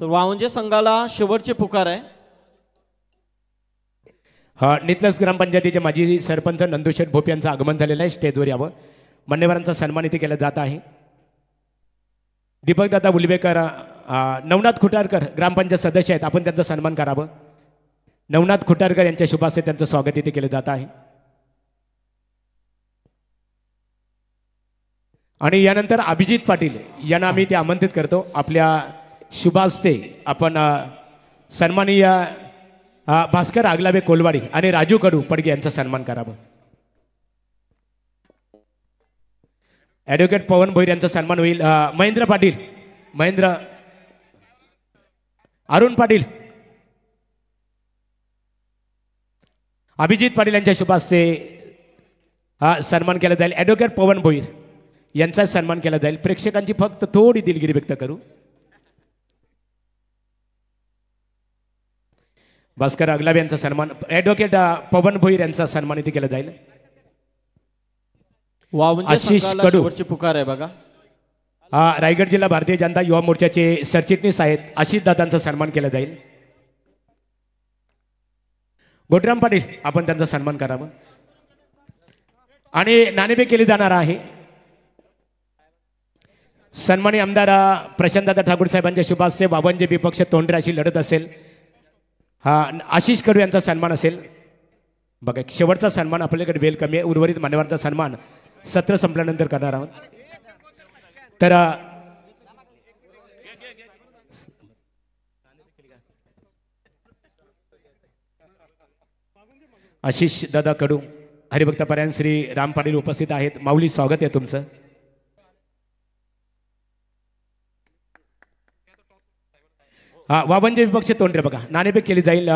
तर वावंजे संघाला शेवटची पुकार आहे हा नितलस ग्रामपंचायतीचे माजी सरपंच नंदुशेठ भोप यांचं आगमन झालेलं आहे स्टेजवर यावं मान्यवरांचा सन्मान इथे केला जात आहे दीपकदादा उलवेकर नवनाथ खुटारकर ग्रामपंचायत सदस्य आहेत आपण त्यांचा सन्मान करावं नवनाथ खुटारकर यांच्या शुभास्ते त्यांचं स्वागत इथे केलं जात आहे आणि यानंतर अभिजित पाटील यांना आम्ही ते आमंत्रित करतो आपल्या शुभास्ते आपण सन्मानीय भास्कर आगलावे कोलवाडी आणि राजू कडू पडगे यांचा सन्मान करावं ॲडव्होकेट पवन भोईर यांचा सन्मान होईल महेंद्र पाटील महेंद्र अरुण पाटील अभिजित पाटील यांच्या शुभास्ते हा सन्मान केला जाईल ॲडव्होकेट पवन भोईर यांचा सन्मान केला जाईल प्रेक्षकांची फक्त थोडी दिलगिरी व्यक्त करू भास्कर अगलाब यांचा सन्मान ॲडव्होकेट पवन भोईर यांचा सन्मान इथे केला जाईल वाव म्हणजे आशिष कडू. पुकार आहे बघा हा रायगड जिल्हा भारतीय जनता युवा मोर्चाचे सरचिटणीस आहेत आशिष दादांचा सन्मान केला जाईल गोटराम पाटील आपण त्यांचा सन्मान करावा आणि नाणेबे केली जाणार आहे सन्मानी आमदार अ, प्रशांतदादा ठाकूर साहेबांच्या शुभास्ते बाबांचे विपक्ष तोंडराशी लढत असेल हा आशिष कडू यांचा सन्मान असेल बघा शेवटचा सन्मान आपल्याकडे वेलकम कमी आहे उर्वरित मान्यवरांचा सन्मान सत्र संपल्यानंतर करणार आहोत तर आशिष दादा कडू हरिभक्त पर्याय श्री राम पाटील उपस्थित आहेत माऊली स्वागत आहे तुमचं हा वाबंजे विपक्ष तोंडरे बघा नाणेपेक केली जाईल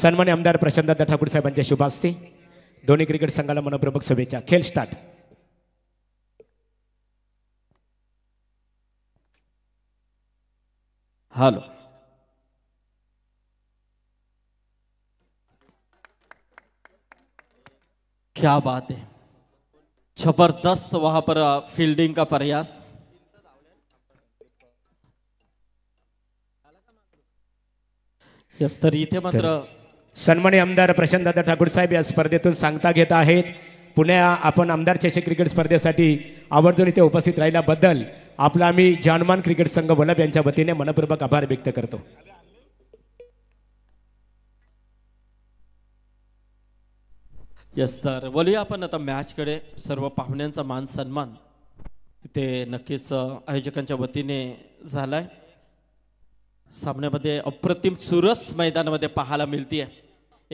सन्मान्य आमदार प्रशांत दादा ठाकूर साहेबांच्या शुभास्ते दोन्ही क्रिकेट संघाला मनोप्रभक शुभेच्छा खेळ स्टार्ट हॅलो क्या बात है जबरदस्त वहां पर फील्डिंग का प्रयास तर इथे मात्र सन्मानी आमदार प्रशांतदादा ठाकूर साहेब या स्पर्धेतून सांगता घेत आहेत पुण्या आपण आमदार चषक क्रिकेट स्पर्धेसाठी आवर्जून इथे उपस्थित राहिल्याबद्दल आपला आम्ही जानमान क्रिकेट संघ वल्लभ यांच्या वतीने मनपूर्वक आभार व्यक्त करतो यस तर बोलूया आपण आता मॅचकडे सर्व पाहुण्यांचा मान सन्मान ते नक्कीच आयोजकांच्या वतीने झालाय सामन्यामध्ये अप्रतिम चुरस मैदानामध्ये पाहायला मिळतीये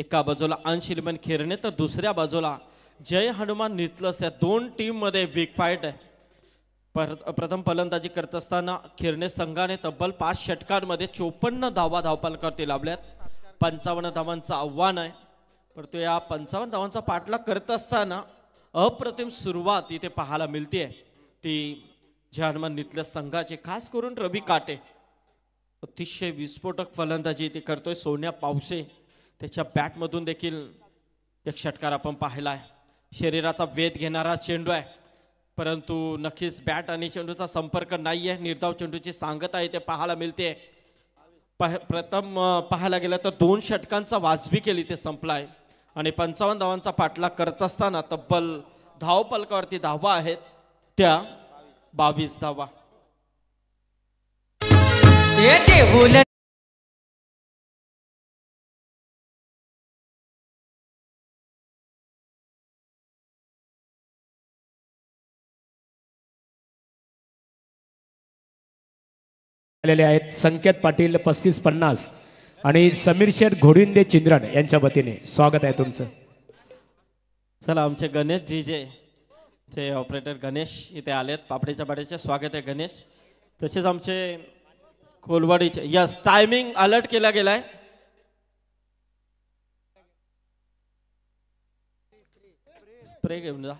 एका बाजूला अंशिलमन खेरणे तर दुसऱ्या बाजूला जय हनुमान नितलस या दोन टीममध्ये बिग फाईट आहे पर प्रथम फलंदाजी करत असताना खिरणे संघाने तब्बल पाच षटकांमध्ये चोपन्न धावा करते लाभल्यात पंचावन्न धावांचं आव्हान आहे परंतु या पंचावन्न धावांचा पाठलाग करत असताना अप्रतिम सुरुवात इथे पाहायला मिळते ती जय हनुमान नितलस संघाचे खास करून रवी काटे अतिशय विस्फोटक फलंदाजी इथे करतोय सोन्या पावसे त्याच्या बॅटमधून देखील एक षटकार आपण पाहिला आहे शरीराचा वेध घेणारा चेंडू आहे परंतु नक्कीच बॅट आणि चेंडूचा संपर्क नाही आहे निर्धाव चेंडूची सांगता ते पाहायला मिळते प्रथम पाहायला गेलं तर दोन षटकांचा वाजवी केली ते संपलाय आणि पंचावन्न धावांचा पाठलाग करत असताना तब्बल धाव पलकावरती धावा आहेत त्या बावीस धावा आलेले आहेत संकेत पाटील पस्तीस पन्नास आणि समीर शेठ घोडिंदे चिंद्रण यांच्या वतीने स्वागत आहे तुमचं चला आमचे गणेश जी जे जे ऑपरेटर गणेश इथे आलेत पापडीच्या पाड्याचे स्वागत आहे गणेश तसेच आमचे कोलवाडीचे यस टायमिंग अलर्ट केला गेलाय स्प्रे घेऊन जा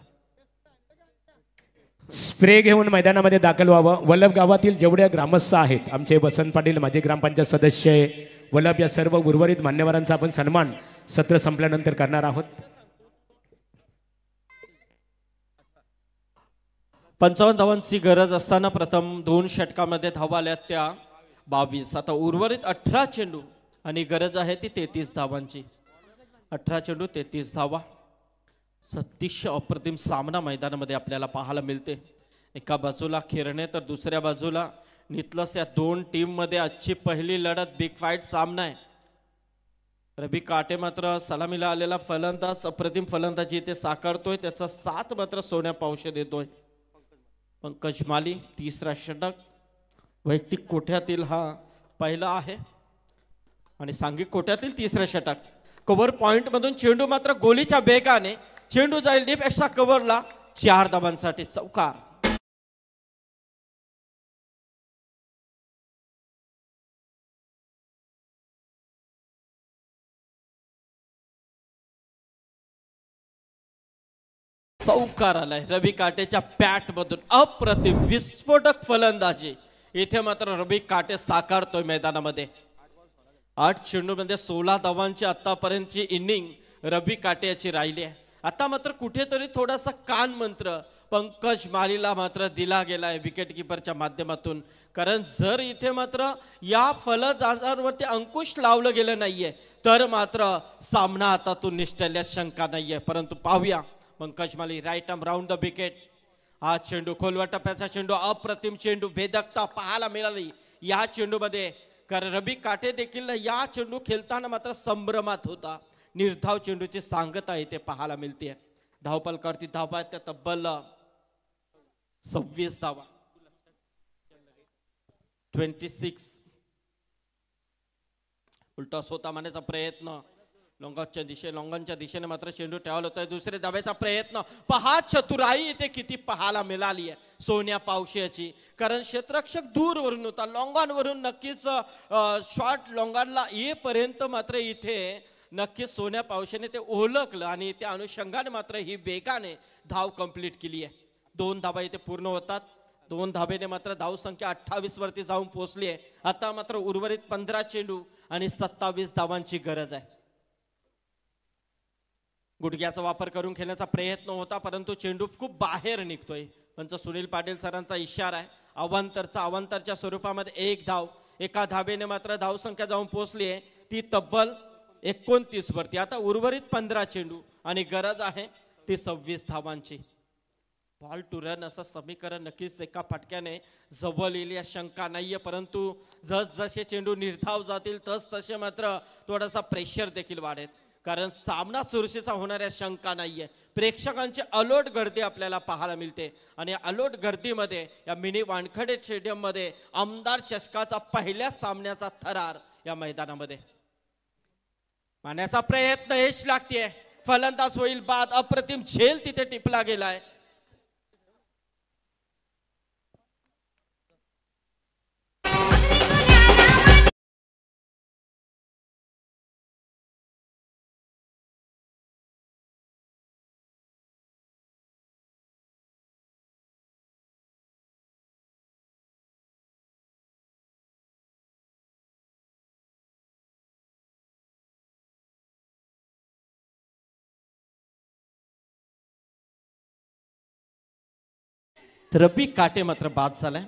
स्प्रे घेऊन मैदानामध्ये दाखल व्हावं वल्लभ गावातील जेवढ्या ग्रामस्थ आहेत आमचे वसंत पाटील माझे ग्रामपंचायत सदस्य आहे वल्लभ या सर्व उर्वरित मान्यवरांचा आपण सन्मान सत्र संपल्यानंतर करणार आहोत पंचावन्न धावांची गरज असताना प्रथम दोन षटकामध्ये धावा आल्या त्या बावीस आता उर्वरित अठरा चेंडू आणि गरज आहे ती तेहतीस धावांची अठरा चेंडू तेहतीस धावा सतीश अप्रतिम सामना मैदानामध्ये आपल्याला पाहायला मिळते एका बाजूला खिरणे तर दुसऱ्या बाजूला नितलस या दोन टीममध्ये आजची पहिली लढत बिग फाईट सामना आहे रबी काटे मात्र सलामीला आलेला फलंदाज अप्रतिम फलंदाजी इथे साकारतोय त्याचा साथ मात्र सोन्या पावशे देतोय पंकज माली तिसरा षटक वैयक्तिक कोठ्यातील हा पहिला आहे आणि सांघिक कोठ्यातील तिसरा षटक कव्हर पॉइंट मधून चेंडू मात्र गोलीच्या बेगाने चेंडू जाईल डीप एक्स्ट्रा कव्हरला चार दबांसाठी चौकार चौकार आलाय रवी काटेच्या पॅटमधून अप्रतिम विस्फोटक फलंदाजी इथे मात्र रवी काटे साकारतोय मैदानामध्ये आठ मध्ये सोळा धावांची आतापर्यंतची इनिंग रवी काटे याची राहिली आहे आता मात्र कुठेतरी थोडासा कान मंत्र पंकज मालीला मात्र दिला गेला आहे विकेटकीपरच्या माध्यमातून कारण जर इथे मात्र या फलंदाजांवरती अंकुश लावलं गेलं नाहीये तर मात्र सामना आता तू निष्ठल्यास शंका नाही आहे परंतु पाहूया Pankaj Mali right um round the wicket हा चेंडू खोलवा टप्प्याचा चेंडू अप्रतिम चेंडू भेदकता पाहायला मिळाली या चेंडूमध्ये कारण रबी काटे देखील या चेंडू खेळताना मात्र संभ्रमात होता निर्धाव चेंडूची सांगता इथे पाहायला मिळते धावपाल करते धावा त्या तब्बल सव्वीस धावा ट्वेंटी सिक्स उलटा स्वतः म्हणायचा प्रयत्न लोंगाच्या दिशे लोंगांच्या दिशेने मात्र चेंडू ठेवला होता दुसरे दाब्याचा प्रयत्न पहा चतुराई इथे किती पाहायला मिळाली आहे सोन्या पावशाची कारण क्षेत्रक्षक दूरवरून होता लोंगांवरून नक्कीच शॉर्ट लोंगांना येपर्यंत मात्र इथे नक्कीच सोन्या पावशेने ते ओळखलं आणि त्या अनुषंगाने मात्र ही वेगाने धाव कंप्लीट केली आहे दोन धाबा इथे पूर्ण होतात दोन धाबेने मात्र धाव संख्या अठ्ठावीस वरती जाऊन पोहोचली आहे आता मात्र उर्वरित पंधरा चेंडू आणि सत्तावीस धावांची गरज आहे गुडघ्याचा वापर करून खेळण्याचा प्रयत्न होता परंतु चेंडू खूप बाहेर निघतोय पंच सुनील पाटील सरांचा इशारा आहे अवांतरचा अवांतरच्या स्वरूपामध्ये एक धाव एका धाबेने मात्र धावसंख्या जाऊन पोहोचली आहे ती तब्बल एकोणतीस वरती आता उर्वरित पंधरा चेंडू आणि गरज आहे ती सव्वीस धावांची बॉल टू रन असं समीकरण नक्कीच एका फटक्याने जवळ शंका नाहीये परंतु जस जसे चेंडू निर्धाव जातील तस तसे मात्र थोडासा प्रेशर देखील वाढेल कारण सामना चुरशीचा होणाऱ्या शंका नाहीये प्रेक्षकांची अलोट गर्दी आपल्याला पाहायला मिळते आणि अलोट गर्दीमध्ये या मिनी वानखडे स्टेडियममध्ये आमदार चषकाचा पहिल्या सामन्याचा थरार या मैदानामध्ये मारण्याचा प्रयत्न हेच लागते फलंदाज होईल बाद अप्रतिम झेल तिथे टिपला गेलाय रबी काटे मात्र बाद झालाय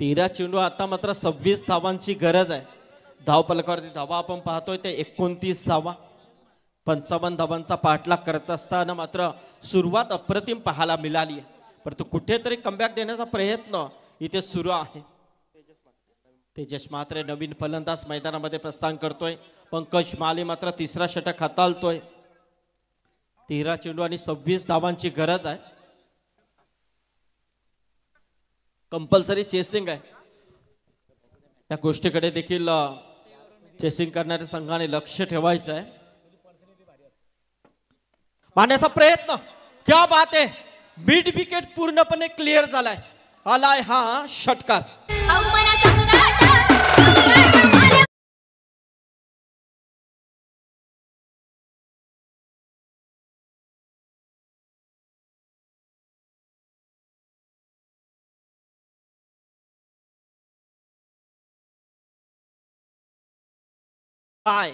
तेरा चेंडू आता मात्र सव्वीस धावांची गरज आहे पलकावरती धावा आपण पाहतोय ते एकोणतीस धावा पंचावन्न धावांचा पाठलाग करत असताना मात्र सुरुवात अप्रतिम पाहायला मिळाली आहे परंतु कुठेतरी कमबॅक देण्याचा प्रयत्न इथे सुरू आहे तेजस मात्र नवीन फलंदाज मैदानामध्ये प्रस्थान करतोय पंकज माले मात्र तिसरा षटक हाताळतोय तेरा चेंडू आणि सव्वीस धावांची गरज आहे कंपल्सरी चेसिंग आहे त्या गोष्टीकडे देखील चेसिंग करणाऱ्या संघाने लक्ष ठेवायचं आहे मांडण्याचा प्रयत्न क्या बात आहे मिड विकेट पूर्णपणे क्लिअर झालाय आलाय हा षटकार काय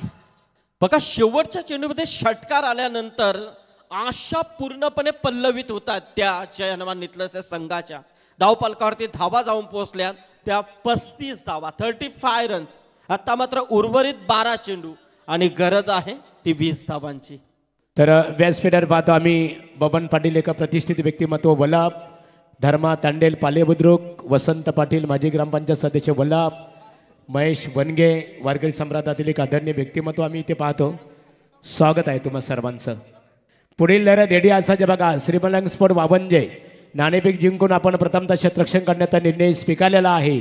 बघा शेवटच्या चेंडूमध्ये षटकार आल्यानंतर आशा पूर्णपणे पल्लवित होतात त्या जयनवानितलस संघाच्या धावपालकावरती धावा जाऊन पोहोचल्या त्या पस्तीस धावा थर्टी फाय रन्स आता मात्र उर्वरित बारा चेंडू आणि गरज आहे ती वीस धावांची तर व्यासपीठावर पाहतो आम्ही बबन पाटील एका प्रतिष्ठित व्यक्तिमत्व वलाप धर्मा तांडेल पालेबुद्रुक वसंत पाटील माजी ग्रामपंचायत सदस्य वलाप महेश वनगे वारकरी सम्राटातील एक आदरणीय व्यक्तिमत्व आम्ही इथे पाहतो स्वागत आहे तुम्हा सर्वांचं पुढील लढ्या रेडी आसाच्या बघा श्रीमलंग स्फोट वावंजे नाणेपीक जिंकून आपण प्रथमतः क्षेत्ररक्षण करण्याचा निर्णय स्वीकारलेला आहे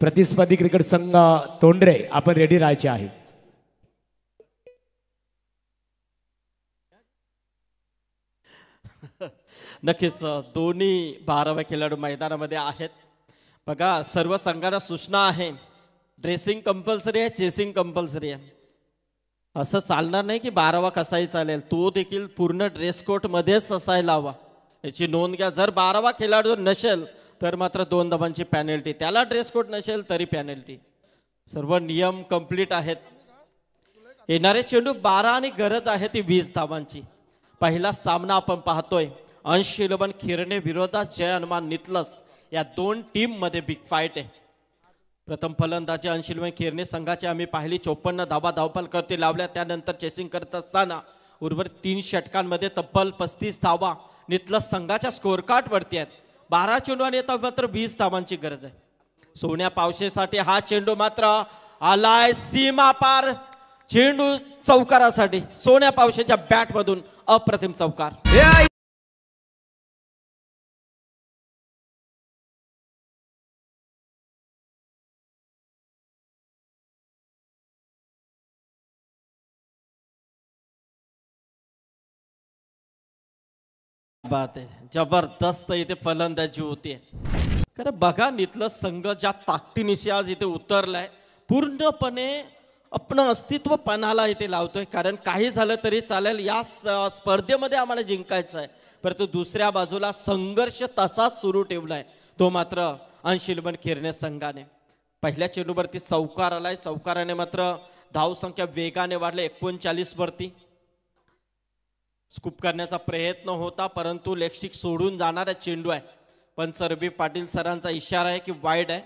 प्रतिस्पर्धी क्रिकेट संघ तोंडरे आपण रेडी राहायचे आहे नक्कीच दोन्ही बारावे खेळाडू मैदानामध्ये आहेत बघा सर्व संघाला सूचना आहे ड्रेसिंग कंपल्सरी आहे चेसिंग कंपल्सरी आहे असं चालणार नाही की बारावा कसाही चालेल तो देखील पूर्ण ड्रेस कोटमध्येच असायला हवा याची नोंद घ्या जर बारावा खेळाडू नसेल तर मात्र दोन दबांची पॅनल्टी त्याला ड्रेस कोट नसेल तरी पॅनल्टी सर्व नियम कंप्लीट आहेत येणारे चेंडू बारा आणि गरज आहे ती वीस धावांची पहिला सामना आपण पाहतोय अंश शिलोबन खिरणे विरोधात जय हनुमान नितलस या दोन टीम मध्ये बिग फाईट आहे प्रथम फलंदाजी अंशिलमय खेरने संघाचे आम्ही पाहिली चोपन्न धावा धावपाल करते लावल्या त्यानंतर चेसिंग करत असताना उर्वरित तीन षटकांमध्ये तब्बल पस्तीस धावा नितल संघाच्या स्कोअर वरती आहेत बारा चेंडू आणि येतात मात्र वीस धावांची गरज आहे सोन्या पावशेसाठी हा चेंडू मात्र आलाय सीमा पार चेंडू चौकारासाठी सोन्या पावशेच्या बॅटमधून अप्रतिम चौकार बात आहे जबरदस्त इथे फलंदाजी होते कारण बघा इथलं संघ ज्या ताकदीनिशी आज इथे उतरलाय पूर्णपणे आपण अस्तित्व पणाला इथे लावतोय कारण काही झालं तरी चालेल या स्पर्धेमध्ये आम्हाला जिंकायचं आहे परंतु दुसऱ्या बाजूला संघर्ष तसाच सुरू ठेवलाय तो मात्र अंशिलमन खेरणे संघाने पहिल्या चेंडूवरती चौकार आलाय चौकाराने मात्र धावसंख्या वेगाने एकोणचाळीस वरती स्कूप करण्याचा प्रयत्न होता परंतु लेगस्टिक सोडून जाणारा चेंडू आहे पण सरबी पाटील सरांचा इशारा आहे की वाईड आहे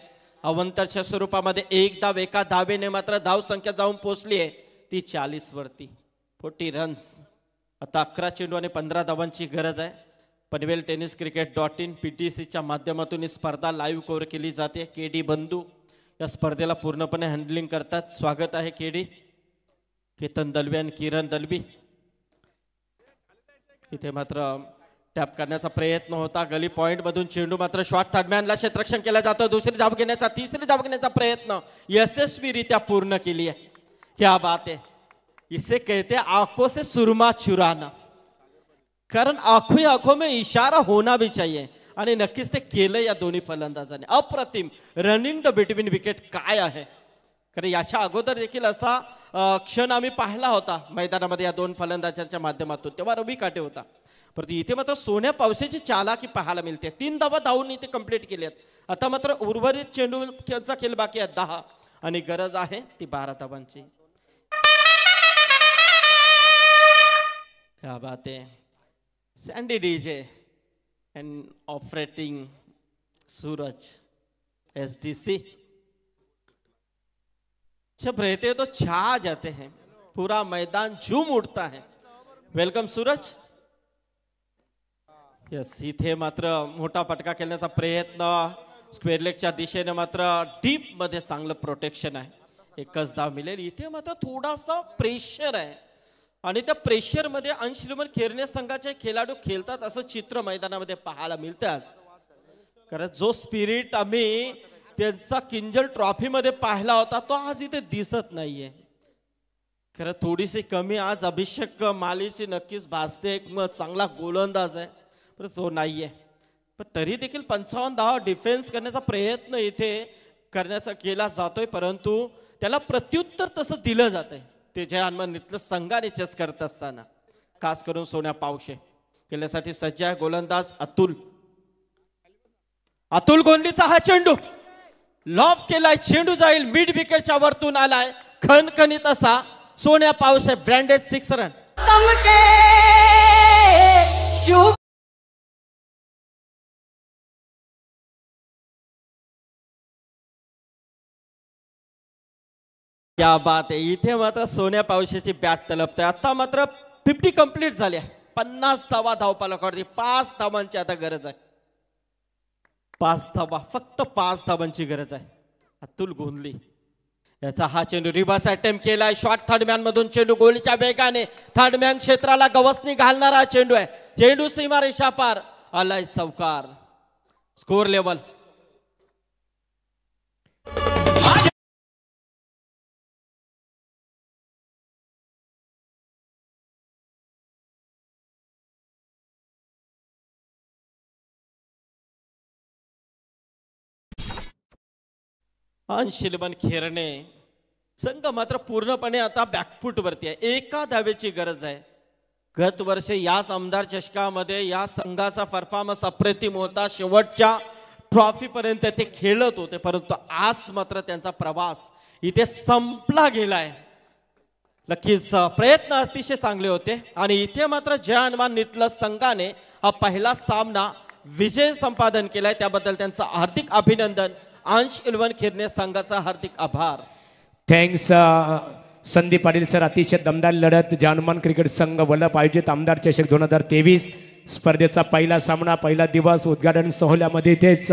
अवंतरच्या स्वरूपामध्ये एक धाव एका धावेने मात्र धाव संख्या जाऊन पोचली आहे ती वरती फोर्टी रन्स आता अकरा चेंडू आणि पंधरा धावांची गरज आहे Panvel tennis cricket dot in P T सीच्या माध्यमातून ही स्पर्धा लाईव्ह कव्हर केली जाते के डी बंधू या स्पर्धेला पूर्णपणे हँडलिंग करतात स्वागत आहे के डी केतन दलवी आणि किरण दलवी इथे मात्र टॅप करण्याचा प्रयत्न होता गली पॉइंट मधून चेंडू मात्र शॉर्ट थर्डमॅनला क्षेत्रक्षण केला जातो दुसरी धाव घेण्याचा तिसरी धाव घेण्याचा प्रयत्न यशस्वीरित्या पूर्ण केली आहे क्या बात आहे इसे कहते आंखों से सुरमा चुराना कारण आंखों आंखों में इशारा होना भी चाहिए आणि नक्कीच ते केलं या दोन्ही फलंदाजाने अप्रतिम रनिंग द बिटवीन विकेट काय आहे कारण याच्या अगोदर देखील असा क्षण आम्ही पाहिला होता मैदानामध्ये या दोन फलंदाजांच्या माध्यमातून तेव्हा रवी काटे होता परंतु इथे मात्र सोन्या पावसाची चालाकी पाहायला मिळते तीन धावा धावून इथे कंप्लीट केल्यात आहेत आता मात्र उर्वरित चेंडू खेळचा खेळ बाकी आहे दहा आणि गरज आहे ती बारा धावांची क्या बात DJ and operating Suraj S D C जब रहते तो छा जाते हैं पूरा मैदान झूम उठता है वेलकम सूरज यस इथे मात्र मोठा फटका खेळण्याचा प्रयत्न स्क्वेअर लेगच्या दिशेने मात्र डीप मध्ये चांगलं प्रोटेक्शन आहे एकच धाव मिळेल इथे मात्र थोडासा प्रेशर आहे आणि त्या मध्ये अंशुलमन खेरणे संघाचे खेळाडू खेळतात असं चित्र मैदानामध्ये पाहायला मिळतंच कारण जो स्पिरिट आम्ही त्यांचा किंजल ट्रॉफीमध्ये पाहिला होता तो आज इथे दिसत नाहीये खरं थोडीशी कमी आज अभिषेक मालीची नक्कीच भासते एक मग चांगला गोलंदाज आहे पण तो नाहीये पण तरी देखील पंचावन्न धावा डिफेन्स करण्याचा प्रयत्न इथे करण्याचा केला जातोय परंतु त्याला प्रत्युत्तर तसं दिलं जात आहे ते जय हनुमानितलं संघाने चेस करत असताना खास करून सोन्या पावशे केल्यासाठी सज्ज आहे गोलंदाज अतुल अतुल गोंदीचा हा चेंडू लॉफ केलाय चेंडू जाईल मिड विकेटच्या वरतून आलाय खणखणीत असा सोन्या पावसाहेब ब्रँडेड सिक्स रन या बात आहे इथे मात्र सोन्या पावशेची बॅट तलपते आता मात्र फिफ्टी कंप्लीट झाली आहे पन्नास धावा धावपाला पाच धावांची आता गरज आहे पाच धावा फक्त पाच धावांची गरज आहे अतुल गोंदली याचा हा चेंडू रिव्हर्स अटेम्प्ट केलाय शॉर्ट थर्डमॅन मधून चेंडू गोलीच्या वेगाने थर्डमॅन क्षेत्राला गवसनी घालणारा चेंडू आहे चेंडू सीमारेषा पार आलाय सवकार स्कोर लेवल शिलबन खेरणे संघ मात्र पूर्णपणे आता बॅकफूटवरती आहे एका धावेची गरज आहे गत वर्ष याच आमदार चषकामध्ये या संघाचा परफॉर्मन्स अप्रतिम होता शेवटच्या ट्रॉफीपर्यंत ते खेळत होते परंतु आज मात्र त्यांचा प्रवास इथे संपला गेलाय नक्कीच प्रयत्न अतिशय चांगले होते आणि इथे मात्र जय हनुमान नितल संघाने हा पहिला सामना विजय संपादन केलाय त्याबद्दल त्यांचं हार्दिक अभिनंदन अंश इलवन खेळण्या संघाचा हार्दिक आभार thanks uh, Sandeep Patil sir अतिशय दमदार लढत जानमान क्रिकेट संघ वल्लभ आयोजित आमदार चषक दोन हजार तेवीस स्पर्धेचा पहिला सामना पहिला दिवस उद्घाटन सोहळ्यामध्ये तेच